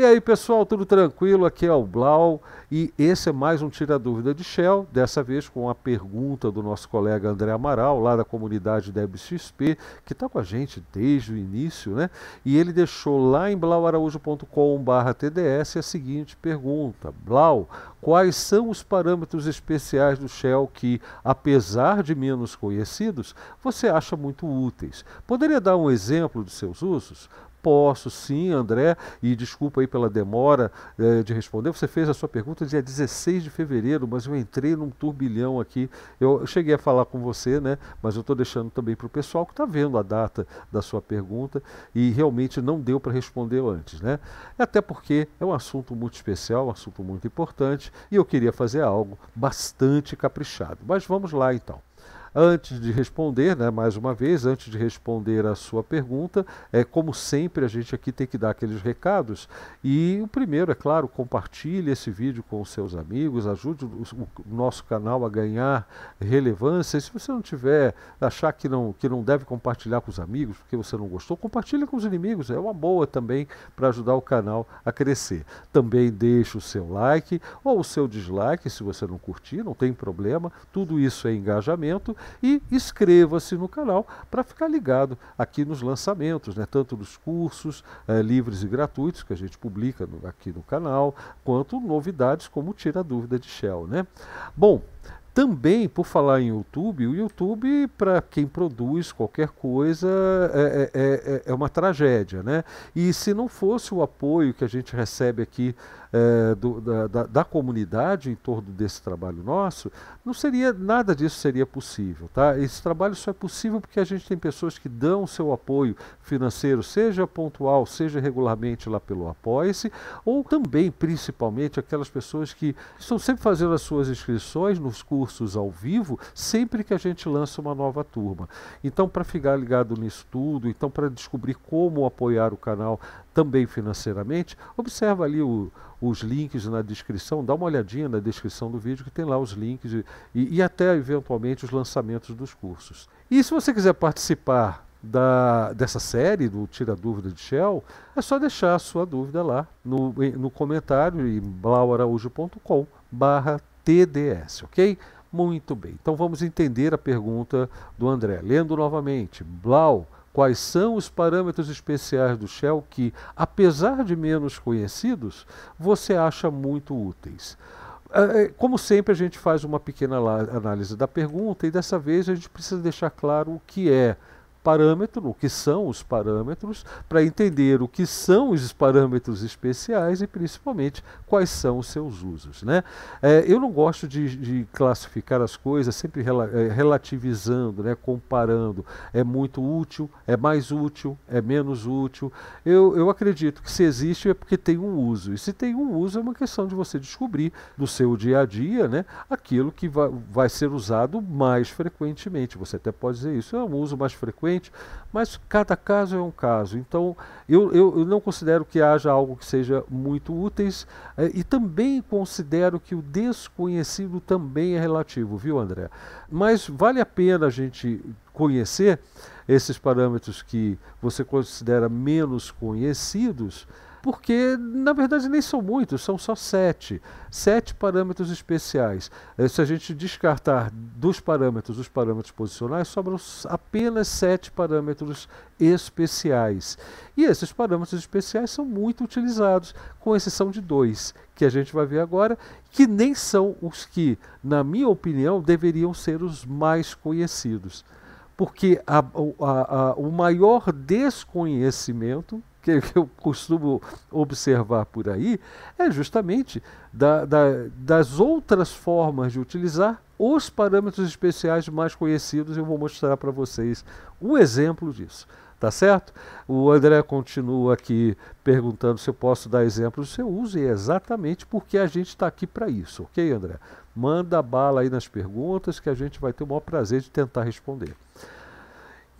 E aí, pessoal, tudo tranquilo? Aqui é o Blau e esse é mais um Tira Dúvida de Shell, dessa vez com a pergunta do nosso colega André Amaral, lá da comunidade DebXP, que está com a gente desde o início, né? E ele deixou lá em blauaraújo.com.br TDS a seguinte pergunta: Blau, quais são os parâmetros especiais do Shell que, apesar de menos conhecidos, você acha muito úteis? Poderia dar um exemplo de seus usos? Posso sim, André, e desculpa aí pela demora eh, de responder. Você fez a sua pergunta dia 16 de fevereiro, mas eu entrei num turbilhão aqui. Eu cheguei a falar com você, né? Mas eu estou deixando também para o pessoal que está vendo a data da sua pergunta e realmente não deu para responder antes, né? Até porque é um assunto muito especial, um assunto muito importante e eu queria fazer algo bastante caprichado. Mas vamos lá então. Antes de responder, né, mais uma vez, antes de responder a sua pergunta, é como sempre a gente aqui tem que dar aqueles recados. E o primeiro, é claro, compartilhe esse vídeo com os seus amigos, ajude o, o nosso canal a ganhar relevância. E se você não tiver, achar que não, que não deve compartilhar com os amigos porque você não gostou, compartilhe com os inimigos. É uma boa também para ajudar o canal a crescer. Também deixe o seu like ou o seu dislike se você não curtir, não tem problema. Tudo isso é engajamento e inscreva-se no canal para ficar ligado aqui nos lançamentos, né? tanto dos cursos eh, livres e gratuitos que a gente publica no, aqui no canal, quanto novidades como Tira a Dúvida de Shell. Né? Bom, também, por falar em YouTube, o YouTube, para quem produz qualquer coisa, é é, é, é, é, uma tragédia, né? E se não fosse o apoio que a gente recebe aqui é, do, da, da, comunidade em torno desse trabalho nosso, não seria nada disso seria possível. Tá? Esse trabalho só é possível porque a gente tem pessoas que dão seu apoio financeiro, seja pontual, seja regularmente lá pelo Apoia-se, ou também, principalmente, aquelas pessoas que estão sempre fazendo as suas inscrições nos cursos ao vivo, sempre que a gente lança uma nova turma. Então, para ficar ligado nisso tudo, então para descobrir como apoiar o canal também financeiramente, observa ali o, os links na descrição, dá uma olhadinha na descrição do vídeo que tem lá os links de, e, e, até eventualmente os lançamentos dos cursos. E se você quiser participar da, dessa série do Tira Dúvida de Shell, é só deixar a sua dúvida lá no, no comentário em blauaraújo.com barra TDS, ok? Muito bem, então vamos entender a pergunta do André. Lendo novamente, Blau quais são os parâmetros especiais do Shell que, apesar de menos conhecidos, você acha muito úteis. É, é, como sempre, a gente faz uma pequena análise da pergunta e dessa vez a gente precisa deixar claro o que é parâmetro, o que são os parâmetros, para entender o que são os parâmetros especiais e principalmente quais são os seus usos. Né? É, eu não gosto de, de, classificar as coisas sempre rela, é, relativizando, né, comparando. É muito útil, é mais útil, é menos útil. Eu, eu acredito que se existe é porque tem um uso. E se tem um uso é uma questão de você descobrir no seu dia a dia né, aquilo que vai, vai ser usado mais frequentemente. Você até pode dizer isso, é um uso mais frequente eventualmente, mas cada caso é um caso. Então, eu, eu, eu não considero que haja algo que seja muito útil eh, e também considero que o desconhecido também é relativo, viu, André? Mas vale a pena a gente conhecer esses parâmetros que você considera menos conhecidos porque na verdade nem são muitos, são só sete. Sete parâmetros especiais. Eh, se a gente descartar dos parâmetros os parâmetros posicionais, sobram apenas sete parâmetros especiais. E esses parâmetros especiais são muito utilizados, com exceção de dois, que a gente vai ver agora, que nem são os que, na minha opinião, deveriam ser os mais conhecidos. Porque a, a, a, o maior desconhecimento que eu costumo observar por aí é justamente da, da, das outras formas de utilizar os parâmetros especiais mais conhecidos eu vou mostrar para vocês um exemplo disso. Tá certo? O André continua aqui perguntando se eu posso dar exemplos. Você é exatamente porque a gente está aqui para isso, ok, André? Manda bala aí nas perguntas que a gente vai ter o maior prazer de tentar responder.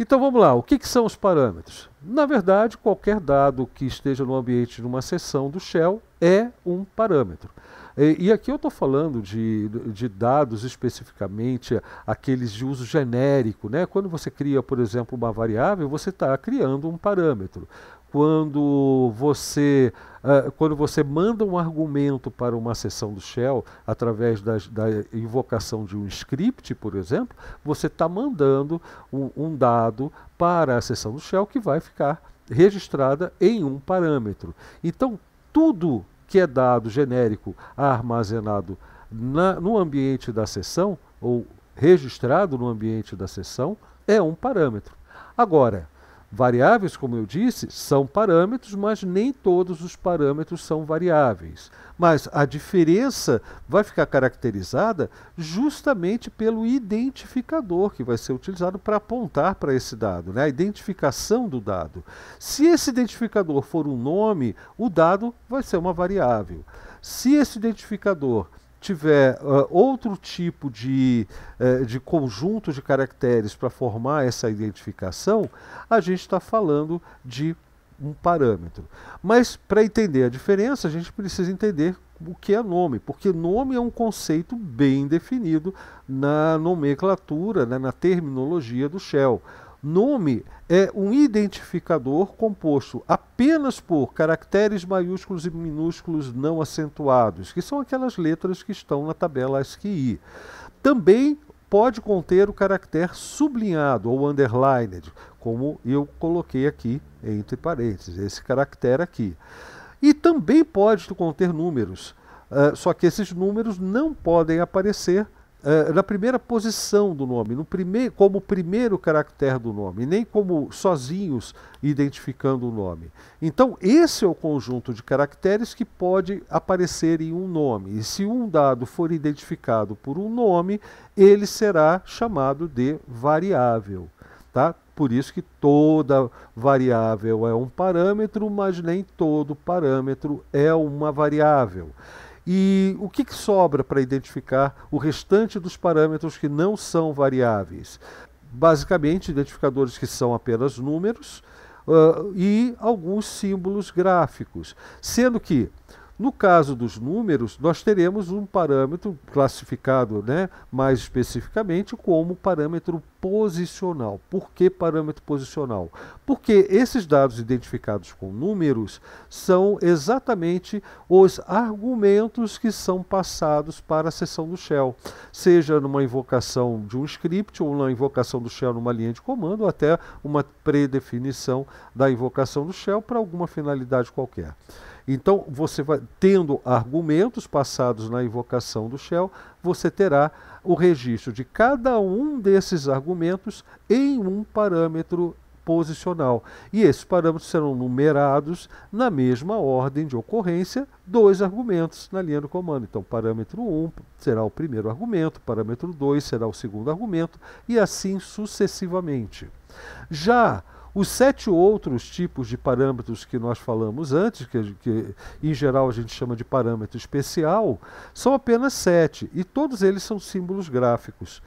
Então vamos lá, o que, que, são os parâmetros? Na verdade, qualquer dado que esteja no ambiente de uma sessão do Shell é um parâmetro. E, e aqui eu estou falando de, de dados especificamente aqueles de uso genérico. Né? Quando você cria, por exemplo, uma variável, você está criando um parâmetro quando você uh, quando você manda um argumento para uma sessão do shell através das, da invocação de um script, por exemplo, você está mandando um, um dado para a sessão do shell que vai ficar registrada em um parâmetro. Então, tudo que é dado genérico armazenado na, no ambiente da sessão ou registrado no ambiente da sessão é um parâmetro. Agora, Variáveis, como eu disse, são parâmetros, mas nem todos os parâmetros são variáveis. Mas a diferença vai ficar caracterizada justamente pelo identificador que vai ser utilizado para apontar para esse dado, né? a identificação do dado. Se esse identificador for um nome, o dado vai ser uma variável. Se esse identificador tiver uh, outro tipo de, uh, de conjunto de caracteres para formar essa identificação, a gente está falando de um parâmetro. Mas para entender a diferença, a gente precisa entender o que é nome, porque nome é um conceito bem definido na nomenclatura, né, na terminologia do Shell. Nome é um identificador composto apenas por caracteres maiúsculos e minúsculos não acentuados, que são aquelas letras que estão na tabela ASCII. Também pode conter o caractere sublinhado ou underlined, como eu coloquei aqui entre parênteses, esse caractere aqui. E também pode conter números, uh, só que esses números não podem aparecer é, na primeira posição do nome, no primeiro, como primeiro caractere do nome, nem como sozinhos identificando o nome. Então, esse é o conjunto de caracteres que pode aparecer em um nome. E se um dado for identificado por um nome, ele será chamado de variável. Tá? Por isso que toda variável é um parâmetro, mas nem todo parâmetro é uma variável. E o que, que sobra para identificar o restante dos parâmetros que não são variáveis? Basicamente, identificadores que são apenas números uh, e alguns símbolos gráficos. Sendo que no caso dos números, nós teremos um parâmetro classificado né, mais especificamente como parâmetro posicional. Por que parâmetro posicional? Porque esses dados identificados com números são exatamente os argumentos que são passados para a sessão do shell, seja numa invocação de um script ou na invocação do shell numa linha de comando, ou até uma predefinição da invocação do shell para alguma finalidade qualquer. Então, você vai tendo argumentos passados na invocação do Shell, você terá o registro de cada um desses argumentos em um parâmetro posicional. E esses parâmetros serão numerados na mesma ordem de ocorrência dois argumentos na linha do comando. Então, parâmetro 1 será o primeiro argumento, parâmetro 2 será o segundo argumento e assim sucessivamente. Já os sete outros tipos de parâmetros que nós falamos antes, que, que, em geral a gente chama de parâmetro especial, são apenas sete e todos eles são símbolos gráficos.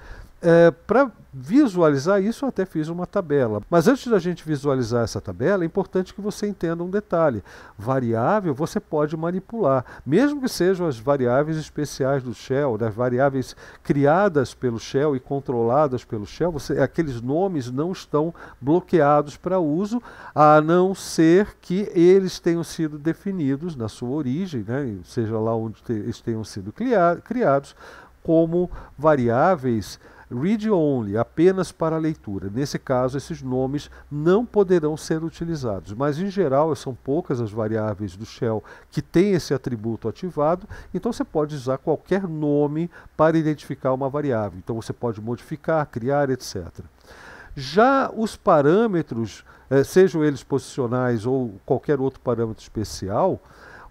É, Para visualizar isso, eu até fiz uma tabela. Mas antes da gente visualizar essa tabela, é importante que você entenda um detalhe. Variável você pode manipular, mesmo que sejam as variáveis especiais do shell, das né, variáveis criadas pelo shell e controladas pelo shell, você, aqueles nomes não estão bloqueados para uso, a não ser que eles tenham sido definidos na sua origem, né, seja lá onde te, eles tenham sido criados, como variáveis Read only, apenas para leitura. Nesse caso, esses nomes não poderão ser utilizados, mas em geral são poucas as variáveis do shell que têm esse atributo ativado, então você pode usar qualquer nome para identificar uma variável. Então você pode modificar, criar, etc. Já os parâmetros, eh, sejam eles posicionais ou qualquer outro parâmetro especial,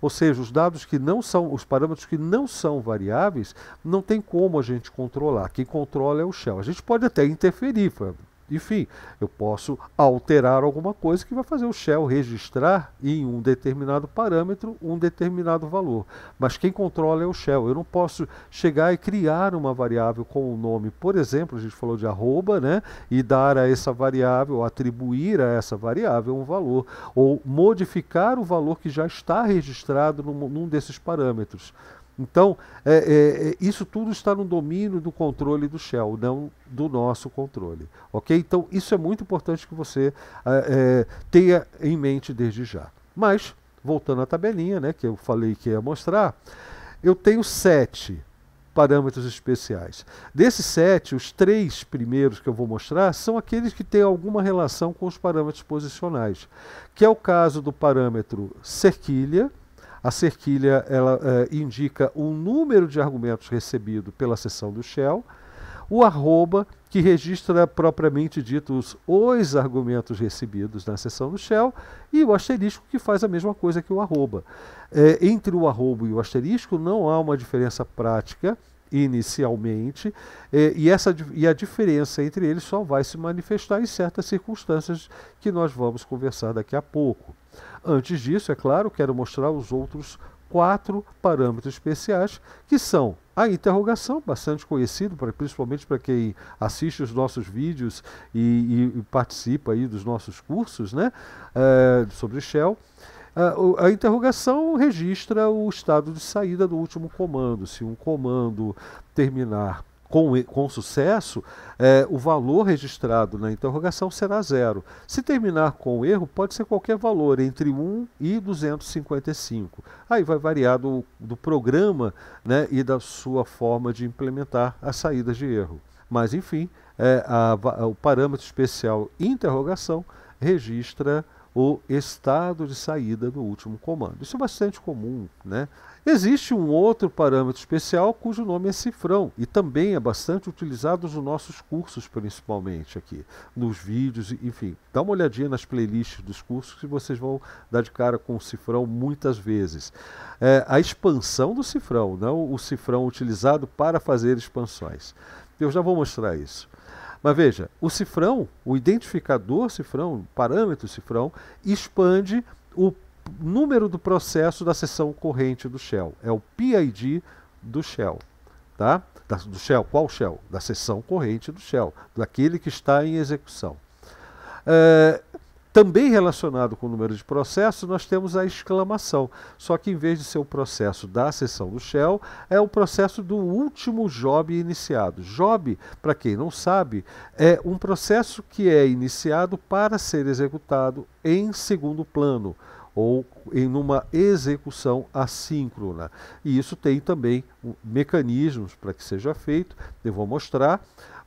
ou seja, os dados que não são, os parâmetros que não são variáveis, não tem como a gente controlar. Quem controla é o shell. A gente pode até interferir, Fábio enfim, eu posso alterar alguma coisa que vai fazer o Shell registrar em um determinado parâmetro um determinado valor. Mas quem controla é o Shell. Eu não posso chegar e criar uma variável com o um nome, por exemplo, a gente falou de arroba, né? E dar a essa variável, atribuir a essa variável um valor, ou modificar o valor que já está registrado num, num desses parâmetros. Então, é, é, é, isso tudo está no domínio do controle do Shell, não do nosso controle. Ok? Então, isso é muito importante que você é, é, tenha em mente desde já. Mas, voltando à tabelinha, né, que eu falei que ia mostrar, eu tenho sete parâmetros especiais. Desses sete, os três primeiros que eu vou mostrar são aqueles que têm alguma relação com os parâmetros posicionais, que é o caso do parâmetro cerquilha, a cerquilha ela eh, indica o número de argumentos recebido pela seção do Shell, o arroba, que registra propriamente dito os, os argumentos recebidos na seção do Shell, e o asterisco, que faz a mesma coisa que o arroba. Eh, entre o arroba e o asterisco não há uma diferença prática inicialmente, eh, e, essa, e a diferença entre eles só vai se manifestar em certas circunstâncias que nós vamos conversar daqui a pouco. Antes disso, é claro, quero mostrar os outros quatro parâmetros especiais, que são a interrogação, bastante conhecido, principalmente para quem assiste os nossos vídeos e, e, participa aí dos nossos cursos né, é, sobre Shell. A, eh, a interrogação registra o estado de saída do último comando. Se um comando terminar com, com sucesso, é, o valor registrado na interrogação será zero. Se terminar com o erro, pode ser qualquer valor, entre 1 e 255. Aí vai variar do, do programa né, e da sua forma de implementar as saídas de erro. Mas, enfim, é, a, o parâmetro especial interrogação registra o estado de saída do último comando. Isso é bastante comum, né? Existe um outro parâmetro especial cujo nome é cifrão e também é bastante utilizado nos nossos cursos, principalmente aqui, nos vídeos, enfim. Dá uma olhadinha nas playlists dos cursos que vocês vão dar de cara com o cifrão muitas vezes. É, a expansão do cifrão, não né? o cifrão utilizado para fazer expansões. Eu já vou mostrar isso. Mas veja, o cifrão, o identificador cifrão, o parâmetro cifrão, expande o número do processo da sessão corrente do Shell. É o PID do Shell. Tá? Da, do Shell, qual Shell? Da sessão corrente do Shell, daquele que está em execução. É, também relacionado com o número de processos, nós temos a exclamação. Só que em vez de ser o processo da sessão do Shell, é o processo do último job iniciado. Job, para quem não sabe, é um processo que é iniciado para ser executado em segundo plano ou em uma execução assíncrona. E isso tem também mecanismos para que seja feito, eu vou mostrar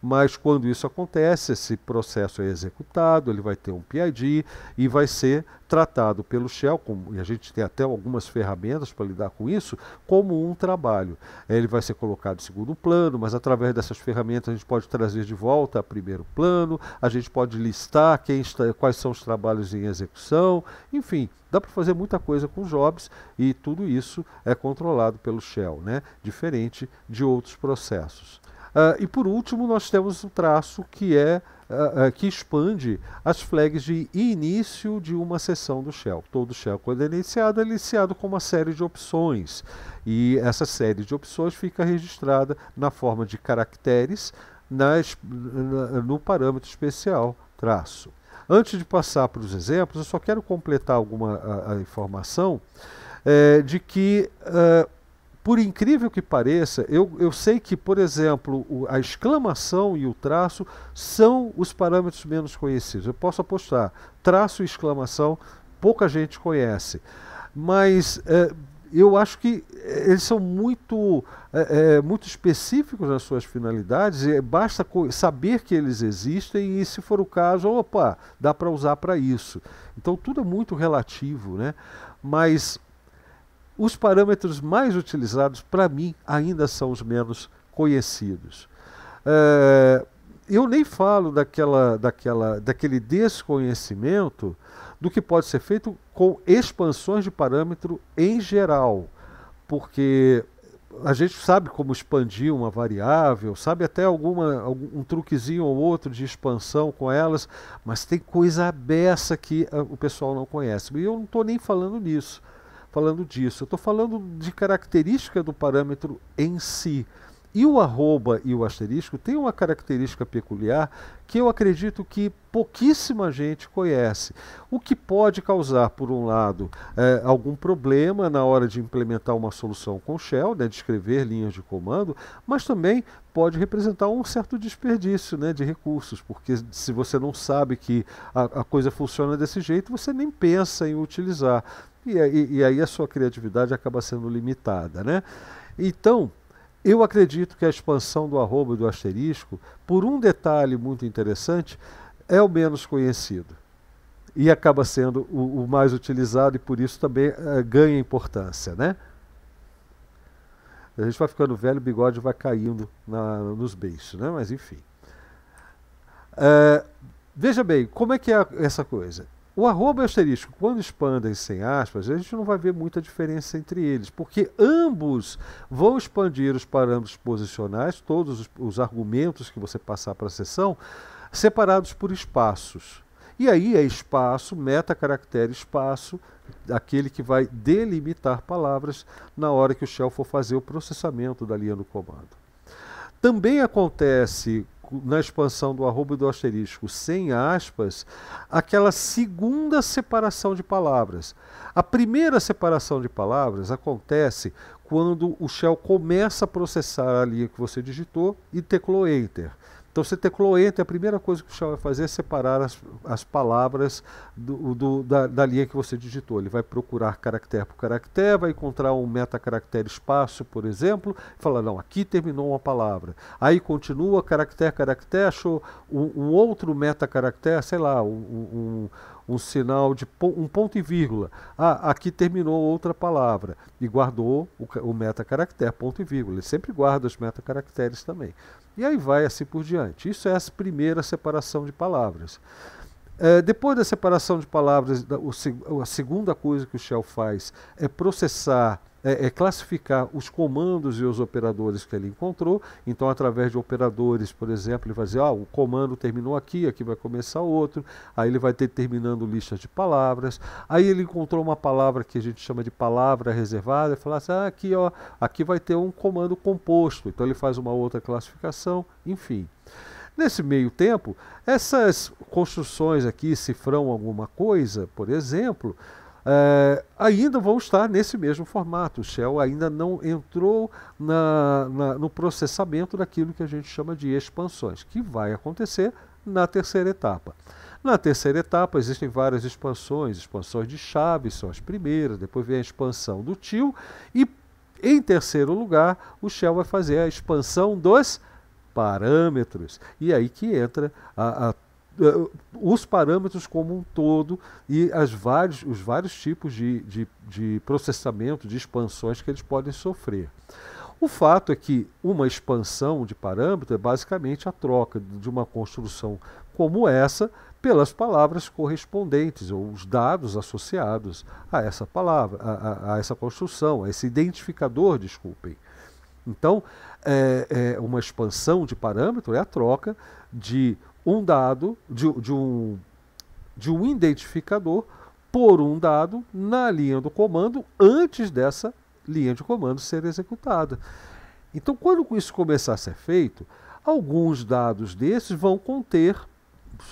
mas quando isso acontece, esse processo é executado, ele vai ter um PID e vai ser tratado pelo Shell, e a gente tem até algumas ferramentas para lidar com isso, como um trabalho. É, ele vai ser colocado em segundo plano, mas através dessas ferramentas a gente pode trazer de volta a primeiro plano, a gente pode listar quem está, quais são os trabalhos em execução, enfim, dá para fazer muita coisa com jobs e tudo isso é controlado pelo Shell, né? diferente de outros processos. Uh, e por último, nós temos um traço que é uh, uh, que expande as flags de início de uma sessão do shell. Todo shell, quando é iniciado, é iniciado com uma série de opções. E essa série de opções fica registrada na forma de caracteres nas, no parâmetro especial traço. Antes de passar para os exemplos, eu só quero completar alguma a, a informação é, de que por incrível que pareça, eu, eu sei que, por exemplo, o, a exclamação e o traço são os parâmetros menos conhecidos. Eu posso apostar, traço e exclamação pouca gente conhece. Mas é, eu acho que é, eles são muito, é, é, muito específicos nas suas finalidades, e basta saber que eles existem e, se for o caso, opa, dá para usar para isso. Então tudo é muito relativo, né? Mas os parâmetros mais utilizados, para mim, ainda são os menos conhecidos. É, eu nem falo daquela, daquela, daquele desconhecimento do que pode ser feito com expansões de parâmetro em geral, porque a gente sabe como expandir uma variável, sabe até alguma, algum, um truquezinho ou outro de expansão com elas, mas tem coisa aberta que ah, o pessoal não conhece. E eu não estou nem falando nisso falando disso. Eu estou falando de característica do parâmetro em si. E o arroba e o asterisco têm uma característica peculiar que eu acredito que pouquíssima gente conhece, o que pode causar, por um lado, eh, algum problema na hora de implementar uma solução com shell, né, de escrever linhas de comando, mas também pode representar um certo desperdício né, de recursos, porque se você não sabe que a, a coisa funciona desse jeito, você nem pensa em utilizar. E, e, e aí a sua criatividade acaba sendo limitada. Né? Então, eu acredito que a expansão do arroba e do asterisco, por um detalhe muito interessante, é o menos conhecido e acaba sendo o, o mais utilizado e por isso também uh, ganha importância, né? A gente vai ficando velho, o bigode vai caindo na, nos beiços, né? Mas enfim. Uh, veja bem, como é que é essa coisa? O arroba e o asterisco, quando expandem sem aspas, a gente não vai ver muita diferença entre eles, porque ambos vão expandir os parâmetros posicionais, todos os, os argumentos que você passar para a sessão, separados por espaços. E aí é espaço, meta caractere espaço, aquele que vai delimitar palavras na hora que o shell for fazer o processamento da linha do comando. Também acontece na expansão do arroba e do asterisco sem aspas, aquela segunda separação de palavras. A primeira separação de palavras acontece quando o Shell começa a processar a linha que você digitou e teclou Enter. Então, você ter cloeto, a primeira coisa que o Shell vai fazer é separar as, as palavras do, do, da, da, linha que você digitou. Ele vai procurar caractere por caractere, vai encontrar um metacaractere espaço, por exemplo, e fala, não, aqui terminou uma palavra. Aí continua, caractere, caractere, achou um, um outro metacaractere, sei lá, um, um um sinal de um ponto e vírgula. Ah, aqui terminou outra palavra e guardou o, o metacaractere, ponto e vírgula. Ele sempre guarda os metacaracteres também. E aí vai assim por diante. Isso é a primeira separação de palavras. É, depois da separação de palavras, da, o, a segunda coisa que o Shell faz é processar é, é, classificar os comandos e os operadores que ele encontrou. Então, através de operadores, por exemplo, ele vai dizer, ah, o comando terminou aqui, aqui vai começar outro. Aí ele vai determinando listas de palavras. Aí ele encontrou uma palavra que a gente chama de palavra reservada e fala assim, ah, aqui, ó, aqui vai ter um comando composto. Então, ele faz uma outra classificação, enfim. Nesse meio tempo, essas construções aqui, cifrão alguma coisa, por exemplo, é, ainda vão estar nesse mesmo formato. O Shell ainda não entrou na, na, no processamento daquilo que a gente chama de expansões, que vai acontecer na terceira etapa. Na terceira etapa existem várias expansões, expansões de chaves são as primeiras, depois vem a expansão do tio e em terceiro lugar o Shell vai fazer a expansão dos parâmetros. E é aí que entra a, a eh, os parâmetros como um todo e as vários, os vários tipos de, de, de processamento, de expansões que eles podem sofrer. O fato é que uma expansão de parâmetro é basicamente a troca de uma construção como essa pelas palavras correspondentes ou os dados associados a essa palavra, a, a, a essa construção, a esse identificador, desculpem. Então, é, é, uma expansão de parâmetro é a troca de um dado de, de um de um identificador por um dado na linha do comando antes dessa linha de comando ser executada. Então, quando isso começar a ser feito, alguns dados desses vão conter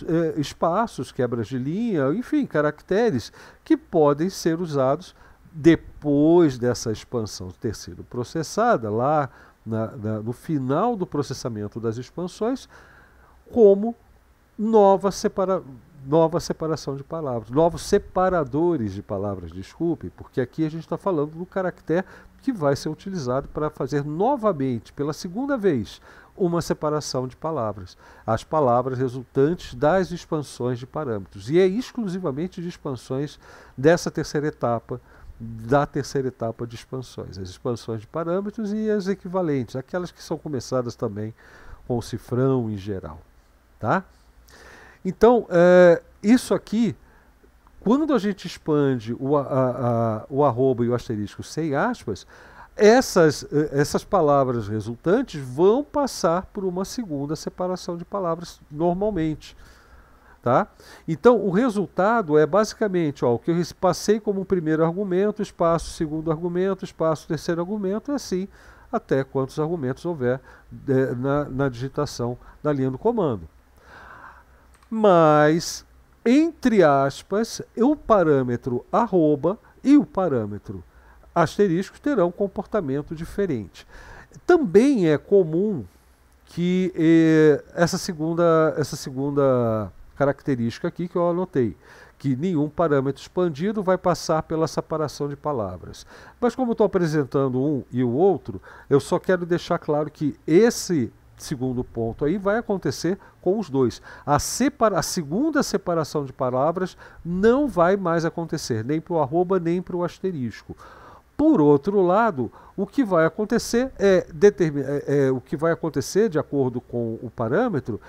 é, espaços, quebras de linha, enfim, caracteres que podem ser usados depois dessa expansão ter sido processada, lá na, na, no final do processamento das expansões, como nova, separa, nova separação de palavras, novos separadores de palavras, desculpe, porque aqui a gente está falando do caractere que vai ser utilizado para fazer novamente, pela segunda vez, uma separação de palavras. As palavras resultantes das expansões de parâmetros. E é exclusivamente de expansões dessa terceira etapa, da terceira etapa de expansões. As expansões de parâmetros e as equivalentes, aquelas que são começadas também com o cifrão em geral. Tá? Então, é, isso aqui, quando a gente expande o, a, a, o arroba e o asterisco sem aspas, essas, eh, essas palavras resultantes vão passar por uma segunda separação de palavras normalmente. Tá? Então, o resultado é basicamente ó, o que eu passei como primeiro argumento, espaço, segundo argumento, espaço, terceiro argumento, e assim até quantos argumentos houver de, eh, na, na digitação da linha do comando mas entre aspas, o parâmetro arroba e o parâmetro asterisco terão comportamento diferente. Também é comum que eh, essa segunda essa segunda característica aqui que eu anotei, que nenhum parâmetro expandido vai passar pela separação de palavras. Mas como estou apresentando um e o outro, eu só quero deixar claro que esse segundo ponto aí vai acontecer com os dois. A, separa, a segunda separação de palavras não vai mais acontecer, nem para o arroba, nem para o asterisco. Por outro lado, o que vai acontecer é, é, é, o que vai acontecer de acordo com o parâmetro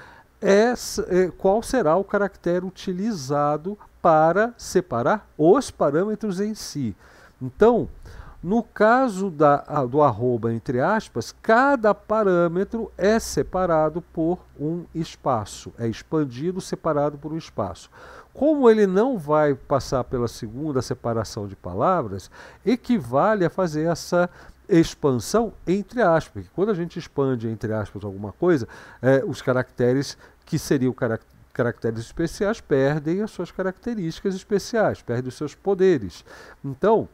é, é qual será o caractere utilizado para separar os parâmetros em si. Então, no caso da, do arroba, entre aspas, cada parâmetro é separado por um espaço, é expandido, separado por um espaço. Como ele não vai passar pela segunda separação de palavras, equivale a fazer essa expansão entre aspas. Porque quando a gente expande entre aspas alguma coisa, é, os caracteres que seriam caracteres caracteres especiais perdem as suas características especiais, perdem os seus poderes. Então,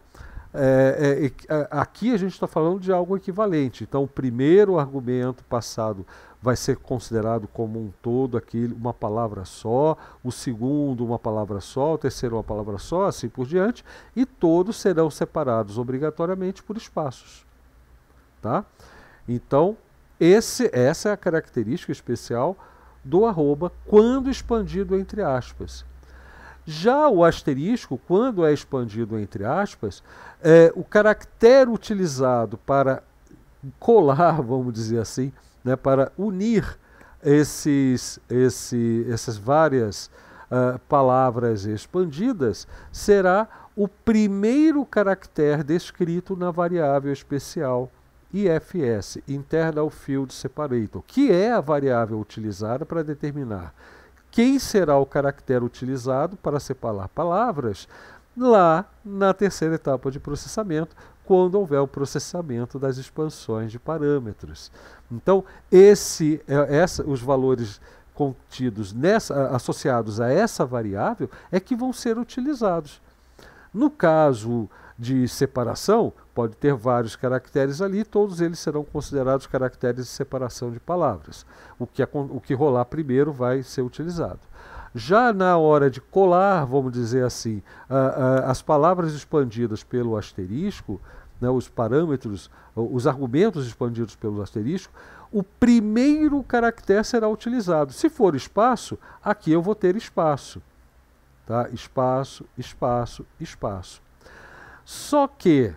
é, é, aqui a gente está falando de algo equivalente. Então, o primeiro argumento passado vai ser considerado como um todo, aquele, uma palavra só, o segundo, uma palavra só, o terceiro, uma palavra só, assim por diante, e todos serão separados obrigatoriamente por espaços. Tá? Então, esse, essa é a característica especial do arroba quando expandido entre aspas. Já o asterisco, quando é expandido entre aspas, é, o caractere utilizado para colar, vamos dizer assim, né, para unir esses, esse, essas várias uh, palavras expandidas, será o primeiro caractere descrito na variável especial IFS, Internal Field Separator, que é a variável utilizada para determinar quem será o caractere utilizado para separar palavras lá na terceira etapa de processamento, quando houver o processamento das expansões de parâmetros. Então, esse, é, essa, os valores contidos nessa, associados a essa variável é que vão ser utilizados. No caso de separação pode ter vários caracteres ali, todos eles serão considerados caracteres de separação de palavras. O que, o que rolar primeiro vai ser utilizado. Já na hora de colar, vamos dizer assim, as palavras expandidas pelo asterisco, né, os parâmetros, os argumentos expandidos pelo asterisco, o primeiro caractere será utilizado. Se for espaço, aqui eu vou ter espaço. Tá? Espaço, espaço, espaço. Só que,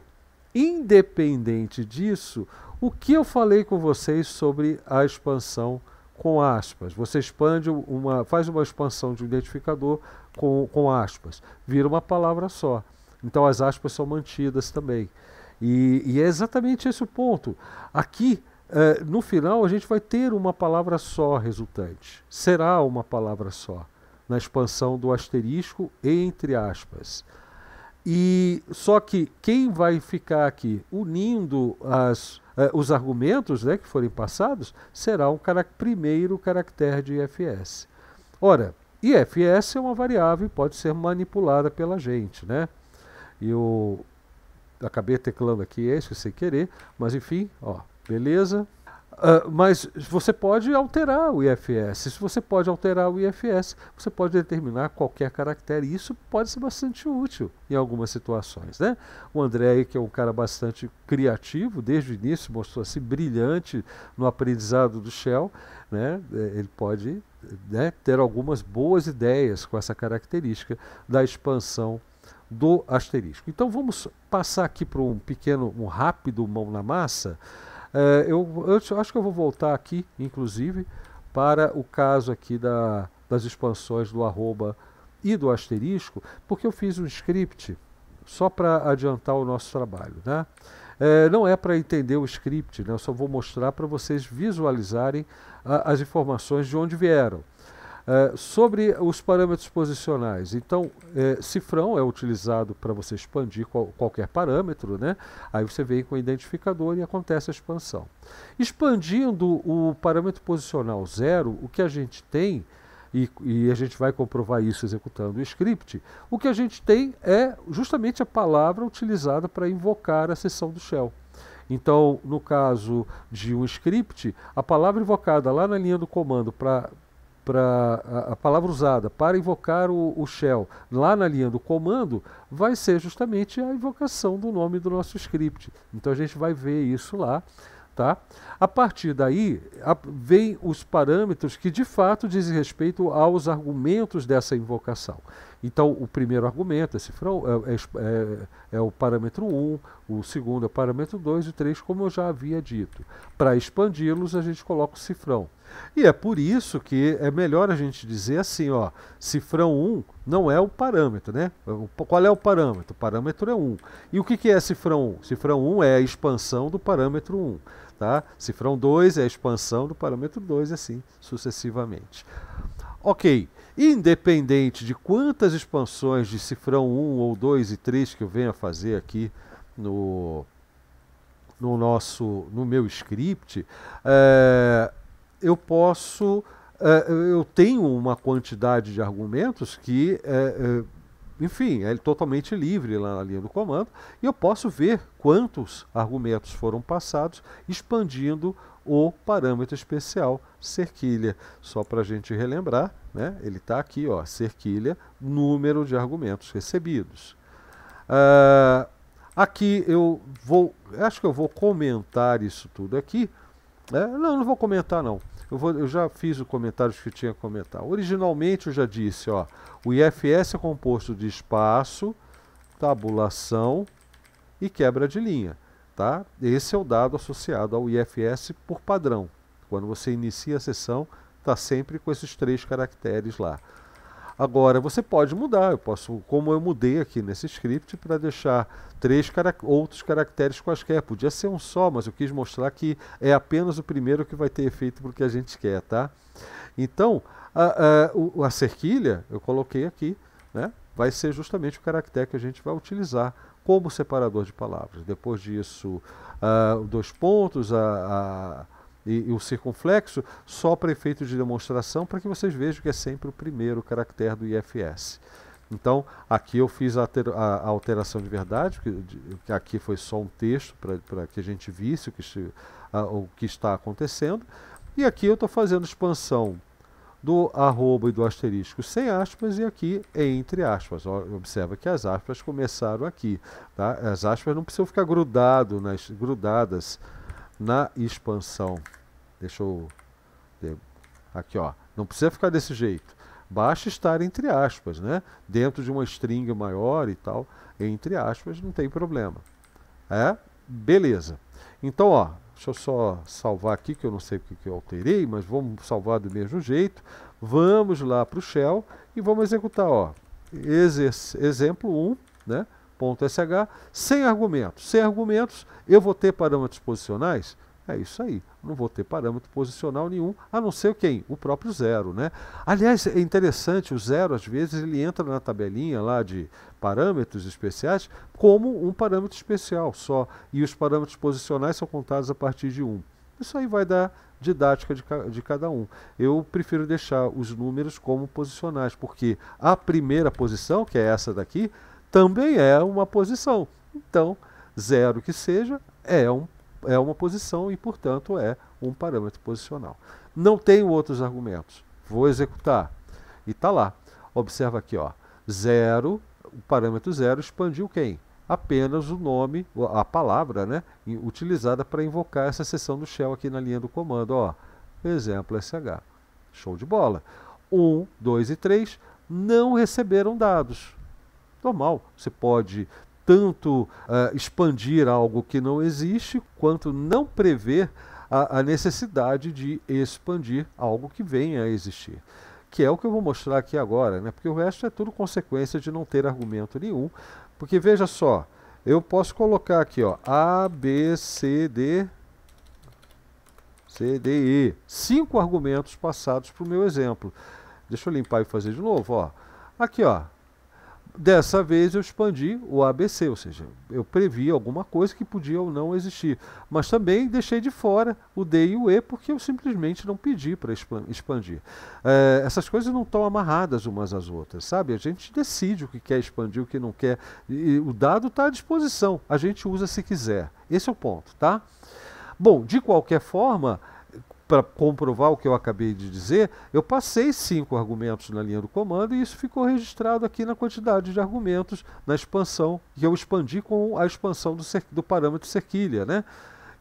independente disso, o que eu falei com vocês sobre a expansão com aspas? Você expande uma, faz uma expansão de um identificador com, com aspas, vira uma palavra só. Então as aspas são mantidas também. E, e é exatamente esse o ponto. Aqui, eh, no final, a gente vai ter uma palavra só resultante. Será uma palavra só na expansão do asterisco entre aspas. E só que quem vai ficar aqui unindo as, eh, os argumentos né, que forem passados será o primeiro caractere de IFS. Ora, IFS é uma variável e pode ser manipulada pela gente, né? Eu acabei teclando aqui esse sem querer, mas enfim, ó, beleza? Ah, mas você pode alterar o IFS. Se você pode alterar o IFS, você pode determinar qualquer caractere. E isso pode ser bastante útil em algumas situações. Né? O André, que é um cara bastante criativo, desde o início mostrou-se brilhante no aprendizado do Shell. Né? É, ele pode né, ter algumas boas ideias com essa característica da expansão do asterisco. Então vamos passar aqui para um pequeno, um rápido mão na massa. Eh, eu, eu, acho que eu vou voltar aqui, inclusive, para o caso aqui da, das expansões do arroba e do asterisco, porque eu fiz um script só para adiantar o nosso trabalho. Né? É, não é para entender o script, né? eu só vou mostrar para vocês visualizarem a, as informações de onde vieram. Eh, sobre os parâmetros posicionais, então, eh, cifrão é utilizado para você expandir qual, qualquer parâmetro, né? Aí você vem com o identificador e acontece a expansão. Expandindo o parâmetro posicional zero, o que a gente tem, e, e a gente vai comprovar isso executando o script, o que a gente tem é justamente a palavra utilizada para invocar a sessão do shell. Então, no caso de um script, a palavra invocada lá na linha do comando para para a, palavra usada para invocar o, o, shell lá na linha do comando vai ser justamente a invocação do nome do nosso script. Então a gente vai ver isso lá. Tá? A partir daí a, vem os parâmetros que de fato dizem respeito aos argumentos dessa invocação. Então, o primeiro argumento é, cifrão, é, é, é, é o parâmetro 1, o segundo é o parâmetro 2 e o 3, como eu já havia dito. Para expandi-los, a gente coloca o cifrão. E é por isso que é melhor a gente dizer assim, ó, cifrão 1 não é o parâmetro, né? Qual é o parâmetro? O parâmetro é 1. E o que, que é cifrão 1? Cifrão 1 é a expansão do parâmetro 1, tá? Cifrão 2 é a expansão do parâmetro 2 e assim sucessivamente. Ok, independente de quantas expansões de Cifrão 1 ou 2 e 3 que eu venha fazer aqui no, no nosso no meu script, é, eu posso é, eu tenho uma quantidade de argumentos que é, enfim, é totalmente livre lá na linha do comando, e eu posso ver quantos argumentos foram passados expandindo o parâmetro especial cerquilha. Só para a gente relembrar, né, ele está aqui, ó, cerquilha, número de argumentos recebidos. Uh, aqui eu vou, acho que eu vou comentar isso tudo aqui. É, não, não vou comentar não. Eu, vou, eu já fiz o comentário que tinha que comentar. Originalmente eu já disse, ó, o IFS é composto de espaço, tabulação e quebra de linha. Tá? Esse é o dado associado ao IFS por padrão. Quando você inicia a sessão, está sempre com esses três caracteres lá. Agora, você pode mudar, eu posso, como eu mudei aqui nesse script, para deixar três carac outros caracteres quaisquer. Podia ser um só, mas eu quis mostrar que é apenas o primeiro que vai ter efeito para o que a gente quer, tá? Então, a, a, a cerquilha, eu coloquei aqui, né? Vai ser justamente o caractere que a gente vai utilizar como separador de palavras. Depois disso, uh, dois pontos a, ah, a ah, e, e, o circunflexo, só para efeito de demonstração, para que vocês vejam que é sempre o primeiro caractere do IFS. Então, aqui eu fiz a, a alteração de verdade, que, de, que, aqui foi só um texto para que a gente visse o que, a, o que está acontecendo. E aqui eu estou fazendo expansão do arroba e do asterisco sem aspas e aqui entre aspas. Observa que as aspas começaram aqui. Tá? As aspas não precisam ficar grudado nas, grudadas na expansão. Deixa eu... Aqui, ó. Não precisa ficar desse jeito. Basta estar entre aspas, né? Dentro de uma string maior e tal. Entre aspas, não tem problema. É? Beleza. Então, ó, Deixa eu só salvar aqui, que eu não sei o que, eu alterei, mas vamos salvar do mesmo jeito. Vamos lá para o shell e vamos executar. Ó, exemplo 1, né? Ponto .sh, sem argumentos. Sem argumentos, eu vou ter parâmetros posicionais? É isso aí. Não vou ter parâmetro posicional nenhum, a não ser quem? O próprio zero, né? Aliás, é interessante, o zero, às vezes, ele entra na tabelinha lá de parâmetros especiais como um parâmetro especial só. E os parâmetros posicionais são contados a partir de um. Isso aí vai dar didática de, ca de cada um. Eu prefiro deixar os números como posicionais, porque a primeira posição, que é essa daqui, também é uma posição. Então, zero que seja, é um é uma posição e, portanto, é um parâmetro posicional. Não tenho outros argumentos. Vou executar. E está lá. Observa aqui, ó. Zero, o parâmetro zero expandiu quem? Apenas o nome, a palavra, né? Utilizada para invocar essa seção do shell aqui na linha do comando, ó. Exemplo SH. Show de bola. 1, 2 e 3 não receberam dados. Normal, você pode tanto uh, expandir algo que não existe, quanto não prever a, a necessidade de expandir algo que venha a existir que é o que eu vou mostrar aqui agora, né? porque o resto é tudo consequência de não ter argumento nenhum. Porque veja só, eu posso colocar aqui ó, A, B, C, D, C, D, E. Cinco argumentos passados para o meu exemplo. Deixa eu limpar e fazer de novo. Ó. Aqui, ó, Dessa vez eu expandi o ABC, ou seja, eu previ alguma coisa que podia ou não existir. Mas também deixei de fora o D e o E, porque eu simplesmente não pedi para expandir. É, essas coisas não estão amarradas umas às outras, sabe? A gente decide o que quer expandir, o que não quer. E o dado está à disposição, a gente usa se quiser. Esse é o ponto, tá? Bom, de qualquer forma, para comprovar o que eu acabei de dizer, eu passei cinco argumentos na linha do comando e isso ficou registrado aqui na quantidade de argumentos na expansão que eu expandi com a expansão do, do parâmetro sequilha, né?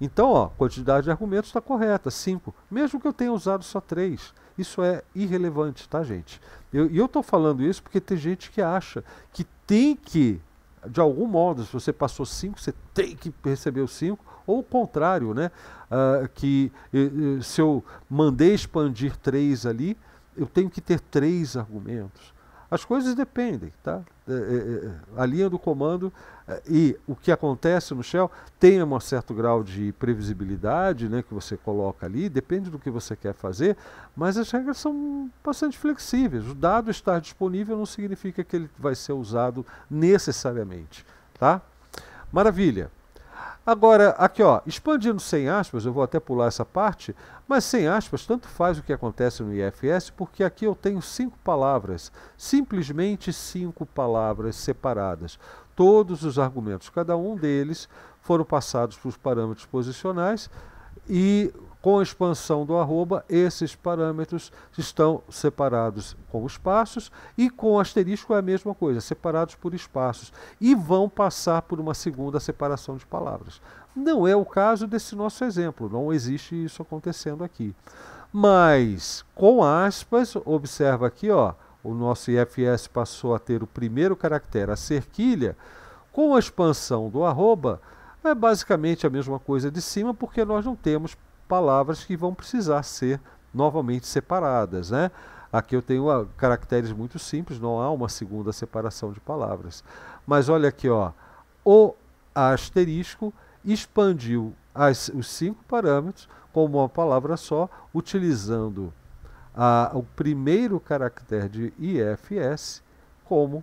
Então, ó, quantidade de argumentos está correta, 5. Mesmo que eu tenha usado só 3. Isso é irrelevante, tá, gente? E eu estou falando isso porque tem gente que acha que tem que, de algum modo, se você passou 5, você tem que receber o 5 ou o contrário, né? Ah, que eh, eh, se eu mandei expandir três ali, eu tenho que ter três argumentos. As coisas dependem, tá? É, é, é, a linha do comando eh, e o que acontece no Shell tem um certo grau de previsibilidade, né, que você coloca ali, depende do que você quer fazer, mas as regras são bastante flexíveis. O dado estar disponível não significa que ele vai ser usado necessariamente, tá? Maravilha. Agora, aqui ó, expandindo sem aspas, eu vou até pular essa parte, mas sem aspas, tanto faz o que acontece no IFS, porque aqui eu tenho cinco palavras, simplesmente cinco palavras separadas. Todos os argumentos, cada um deles, foram passados para os parâmetros posicionais e com a expansão do arroba, esses parâmetros estão separados com espaços e com asterisco é a mesma coisa, separados por espaços e vão passar por uma segunda separação de palavras. Não é o caso desse nosso exemplo, não existe isso acontecendo aqui. Mas com aspas, observa aqui, ó, o nosso IFS passou a ter o primeiro caractere, a cerquilha, com a expansão do arroba, é basicamente a mesma coisa de cima, porque nós não temos palavras que vão precisar ser novamente separadas, né? Aqui eu tenho ah, caracteres muito simples, não há uma segunda separação de palavras. Mas olha aqui, ó, o asterisco expandiu as, os cinco parâmetros como uma palavra só, utilizando a, o primeiro caractere de IFS como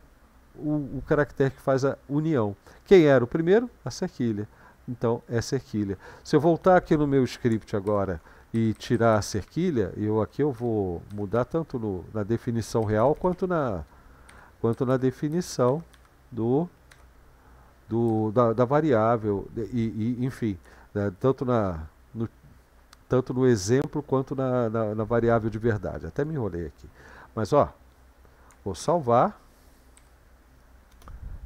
o, o caractere que faz a união. Quem era o primeiro? A cerquilha. Então, é cerquilha. Se eu voltar aqui no meu script agora e tirar a cerquilha, eu aqui eu vou mudar tanto no, na definição real quanto na, quanto na definição do, do da, da, variável, e, e enfim, né, tanto, na, no, tanto no exemplo quanto na, na, na variável de verdade. Até me enrolei aqui. Mas, ó, vou salvar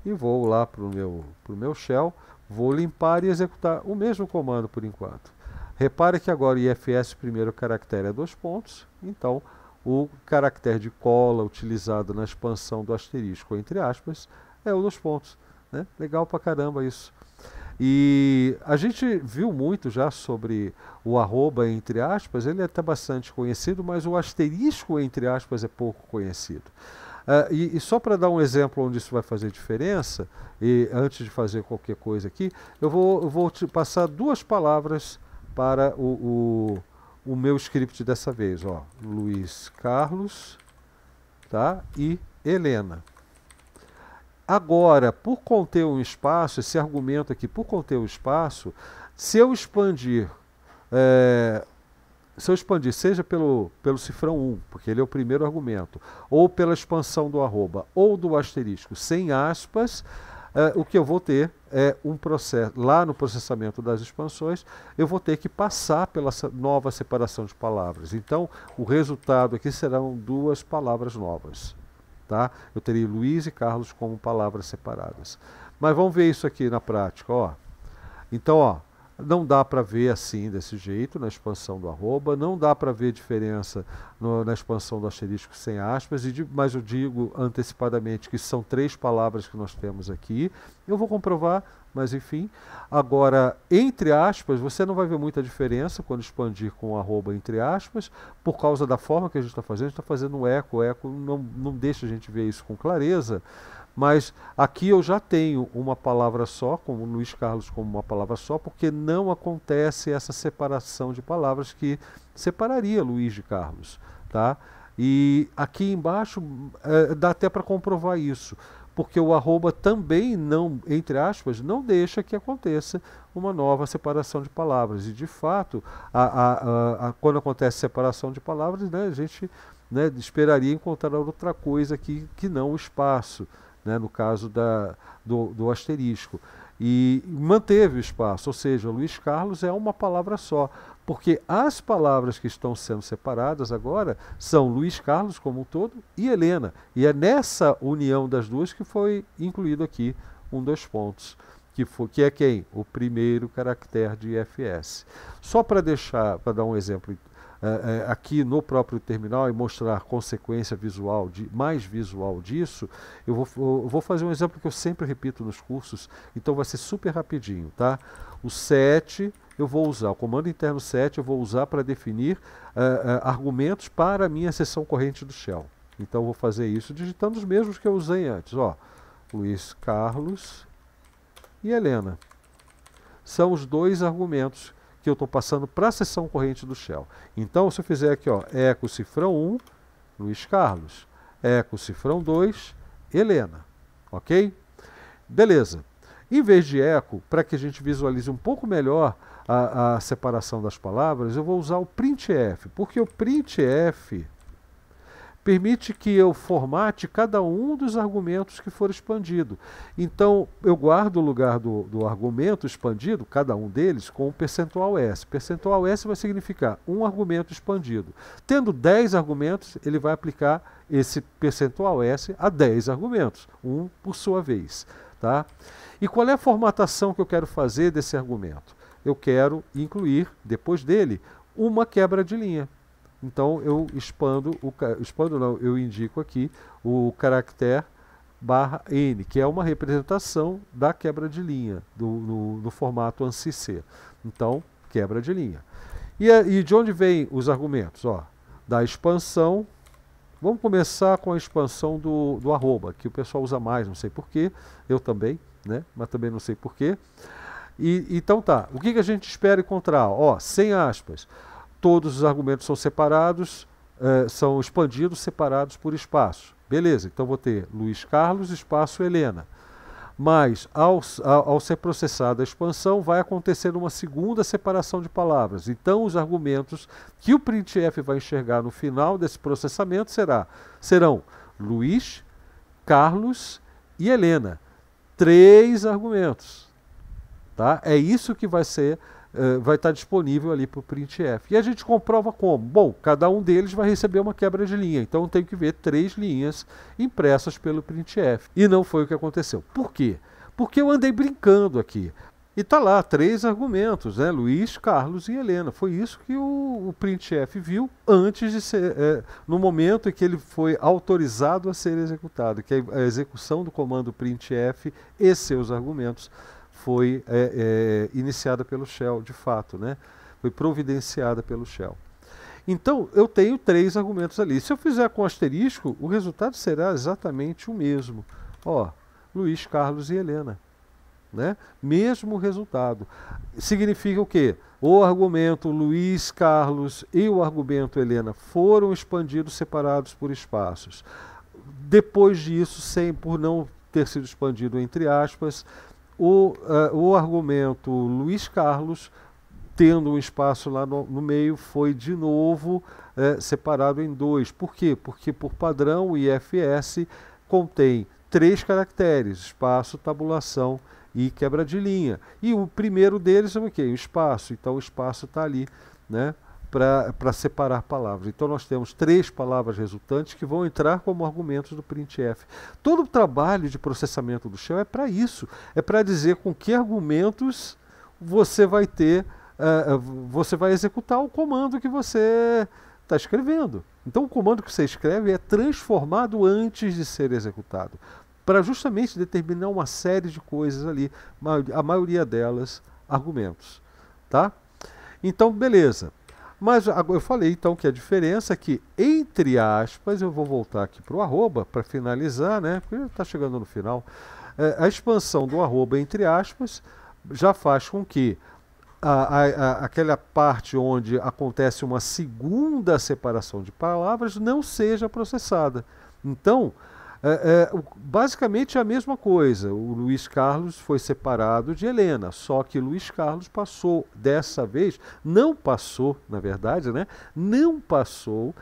e vou lá para o meu, pro meu shell Vou limpar e executar o mesmo comando por enquanto. Repare que agora o IFS primeiro caractere é dois pontos, então o caractere de cola utilizado na expansão do asterisco, entre aspas, é o dois pontos. Né? Legal pra caramba isso. E a gente viu muito já sobre o arroba entre aspas, ele é até bastante conhecido, mas o asterisco entre aspas é pouco conhecido. Uh, e, e, só para dar um exemplo onde isso vai fazer diferença, e antes de fazer qualquer coisa aqui, eu vou, eu vou te passar duas palavras para o, o, o meu script dessa vez. Ó. Luiz Carlos tá? e Helena. Agora, por conter um espaço, esse argumento aqui, por conter um espaço, se eu expandir é, se eu expandir, seja pelo, pelo cifrão 1, porque ele é o primeiro argumento, ou pela expansão do arroba, ou do asterisco, sem aspas, eh, o que eu vou ter é um processo, lá no processamento das expansões, eu vou ter que passar pela nova separação de palavras. Então, o resultado aqui serão duas palavras novas. Tá? Eu terei Luiz e Carlos como palavras separadas. Mas vamos ver isso aqui na prática. Ó. Então, ó, não dá para ver assim, desse jeito, na expansão do arroba, não dá para ver diferença no, na expansão do asterisco sem aspas, e mas eu digo antecipadamente que são três palavras que nós temos aqui. Eu vou comprovar, mas enfim. Agora, entre aspas, você não vai ver muita diferença quando expandir com arroba entre aspas, por causa da forma que a gente está fazendo, a gente está fazendo um eco, eco não, não deixa a gente ver isso com clareza. Mas aqui eu já tenho uma palavra só, como Luiz Carlos, como uma palavra só, porque não acontece essa separação de palavras que separaria Luiz de Carlos. Tá? E aqui embaixo é, dá até para comprovar isso, porque o arroba também não, entre aspas, não deixa que aconteça uma nova separação de palavras. E de fato, a, a, a, quando acontece separação de palavras, né, a gente né, esperaria encontrar outra coisa que, que não o espaço né, no caso da, do, do asterisco. E manteve o espaço, ou seja, Luiz Carlos é uma palavra só, porque as palavras que estão sendo separadas agora são Luiz Carlos como um todo e Helena. E é nessa união das duas que foi incluído aqui um dos pontos. Que, foi que, é quem? O primeiro caractere de IFS. Só para deixar, para dar um exemplo uh, uh, aqui no próprio terminal e mostrar consequência visual, de, mais visual disso, eu vou, eu vou fazer um exemplo que eu sempre repito nos cursos, então vai ser super rapidinho, tá? O set eu vou usar, o comando interno set eu vou usar para definir uh, argumentos para a minha seção corrente do shell. Então eu vou fazer isso digitando os mesmos que eu usei antes, ó. Luiz Carlos e Helena. São os dois argumentos que eu estou passando para a sessão corrente do Shell. Então, se eu fizer aqui, ó, eco cifrão 1, Luiz Carlos, eco cifrão 2, Helena, ok? Beleza. Em vez de eco, para que a gente visualize um pouco melhor a, a separação das palavras, eu vou usar o printf, porque o printf permite que eu formate cada um dos argumentos que for expandido. Então, eu guardo o lugar do, do argumento expandido, cada um deles, com um percentual S. Percentual S vai significar um argumento expandido. Tendo 10 argumentos, ele vai aplicar esse percentual S a 10 argumentos, um por sua vez. Tá? E qual é a formatação que eu quero fazer desse argumento? Eu quero incluir, depois dele, uma quebra de linha. Então eu expando, o, expando não, eu indico aqui o caractere barra N, que é uma representação da quebra de linha do, no, no formato ANSI C. Então, quebra de linha. E, e de onde vêm os argumentos? Ó, da expansão. Vamos começar com a expansão do, do arroba, que o pessoal usa mais, não sei porquê. Eu também, né? Mas também não sei porquê. E, então tá, o que, que a gente espera encontrar? Ó, sem aspas todos os argumentos são separados, uh, são expandidos, separados por espaço. Beleza, então vou ter Luiz Carlos, espaço Helena. Mas, ao, ao, ao ser processada a expansão, vai acontecer uma segunda separação de palavras. Então, os argumentos que o printf vai enxergar no final desse processamento será, serão Luiz, Carlos e Helena. Três argumentos. Tá? É isso que vai ser eh, vai estar disponível ali para o printf. E a gente comprova como? Bom, cada um deles vai receber uma quebra de linha, então tem que ver três linhas impressas pelo printf. E não foi o que aconteceu. Por quê? Porque eu andei brincando aqui. E está lá, três argumentos, né? Luiz, Carlos e Helena. Foi isso que o, o printf viu antes de ser. É, no momento em que ele foi autorizado a ser executado, que a execução do comando printf e seus argumentos foi é, é, iniciada pelo Shell, de fato, né? Foi providenciada pelo Shell. Então, eu tenho três argumentos ali. Se eu fizer com asterisco, o resultado será exatamente o mesmo. Ó, Luiz, Carlos e Helena. Né? Mesmo resultado. Significa o quê? O argumento Luiz, Carlos e o argumento Helena foram expandidos separados por espaços. Depois disso, sem, por não ter sido expandido entre aspas, o, uh, o argumento Luiz Carlos, tendo um espaço lá no, no meio, foi de novo uh, separado em dois. Por quê? Porque, por padrão, o IFS contém três caracteres: espaço, tabulação e quebra de linha. E o primeiro deles é o quê? O espaço. Então, o espaço está ali. Né? para separar palavras. Então nós temos três palavras resultantes que vão entrar como argumentos do printf. Todo o trabalho de processamento do Shell é para isso, é para dizer com que argumentos você vai ter, uh, você vai executar o comando que você está escrevendo. Então o comando que você escreve é transformado antes de ser executado, para justamente determinar uma série de coisas ali, a maioria delas argumentos, tá? Então beleza. Mas eu falei então que a diferença é que, entre aspas, eu vou voltar aqui para o arroba para finalizar, né? Porque está chegando no final. É, a expansão do arroba, entre aspas, já faz com que a, a, a, aquela parte onde acontece uma segunda separação de palavras não seja processada. Então, é, é basicamente é a mesma coisa. O Luiz Carlos foi separado de Helena, só que Luiz Carlos passou dessa vez, não passou, na verdade, né? Não passou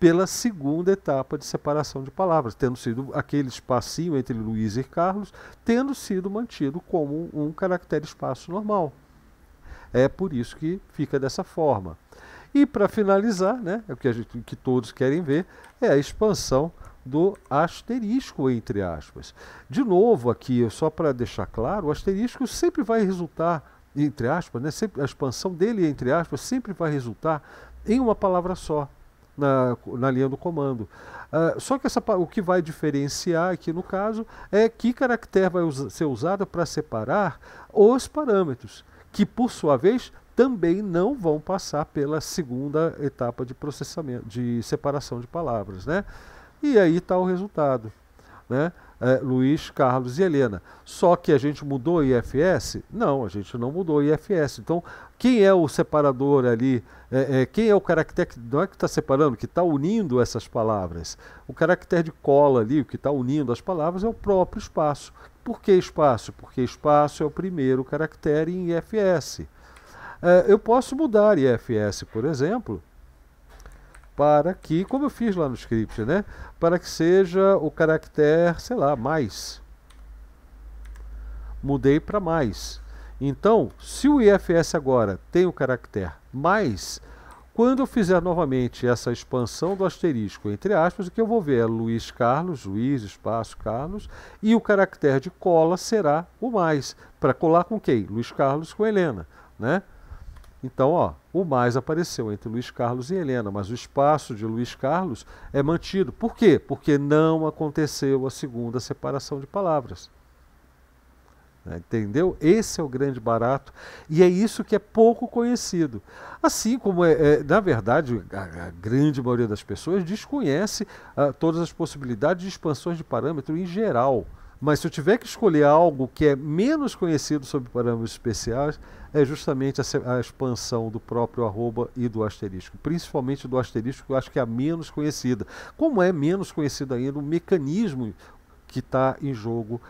pela segunda etapa de separação de palavras, tendo sido aquele espacinho entre Luiz e Carlos, tendo sido mantido como um, caractere espaço normal. É por isso que fica dessa forma. E para finalizar, né, é o que, gente, que todos querem ver, é a expansão do asterisco, entre aspas. De novo, aqui, só para deixar claro, o asterisco sempre vai resultar, entre aspas, né, sempre, a expansão dele, entre aspas, sempre vai resultar em uma palavra só. Na, na linha do comando. Uh, só que essa, o que vai diferenciar aqui no caso é que caractere vai us ser usado para separar os parâmetros, que por sua vez também não vão passar pela segunda etapa de processamento, de separação de palavras, né? E aí está o resultado. Né? É, Luiz, Carlos e Helena. Só que a gente mudou o IFS? Não, a gente não mudou o IFS. Então, quem é o separador ali? É, é, quem é o caractere que não é que está separando, que está unindo essas palavras? O caractere de cola ali, o que está unindo as palavras, é o próprio espaço. Por que espaço? Porque espaço é o primeiro caractere em IFS. É, eu posso mudar IFS, por exemplo, para que, como eu fiz lá no script, né? Para que seja o caractere, sei lá, mais. Mudei para mais. Então, se o IFS agora tem o caractere mais, quando eu fizer novamente essa expansão do asterisco entre aspas, o que eu vou ver é Luiz Carlos, Luiz, espaço, Carlos, e o caractere de cola será o mais, para colar com quem? Luiz Carlos com Helena, né? Então, ó, o mais apareceu entre Luiz Carlos e Helena, mas o espaço de Luiz Carlos é mantido. Por quê? Porque não aconteceu a segunda separação de palavras. Né, entendeu? Esse é o grande barato e é isso que é pouco conhecido. Assim como, é, é na verdade, a, a, grande maioria das pessoas desconhece uh, todas as possibilidades de expansões de parâmetro em geral. Mas se eu tiver que escolher algo que é menos conhecido sobre parâmetros especiais, é justamente a, a, expansão do próprio arroba e do asterisco. Principalmente do asterisco, eu acho que é a menos conhecida. Como é menos conhecido ainda o mecanismo que está em jogo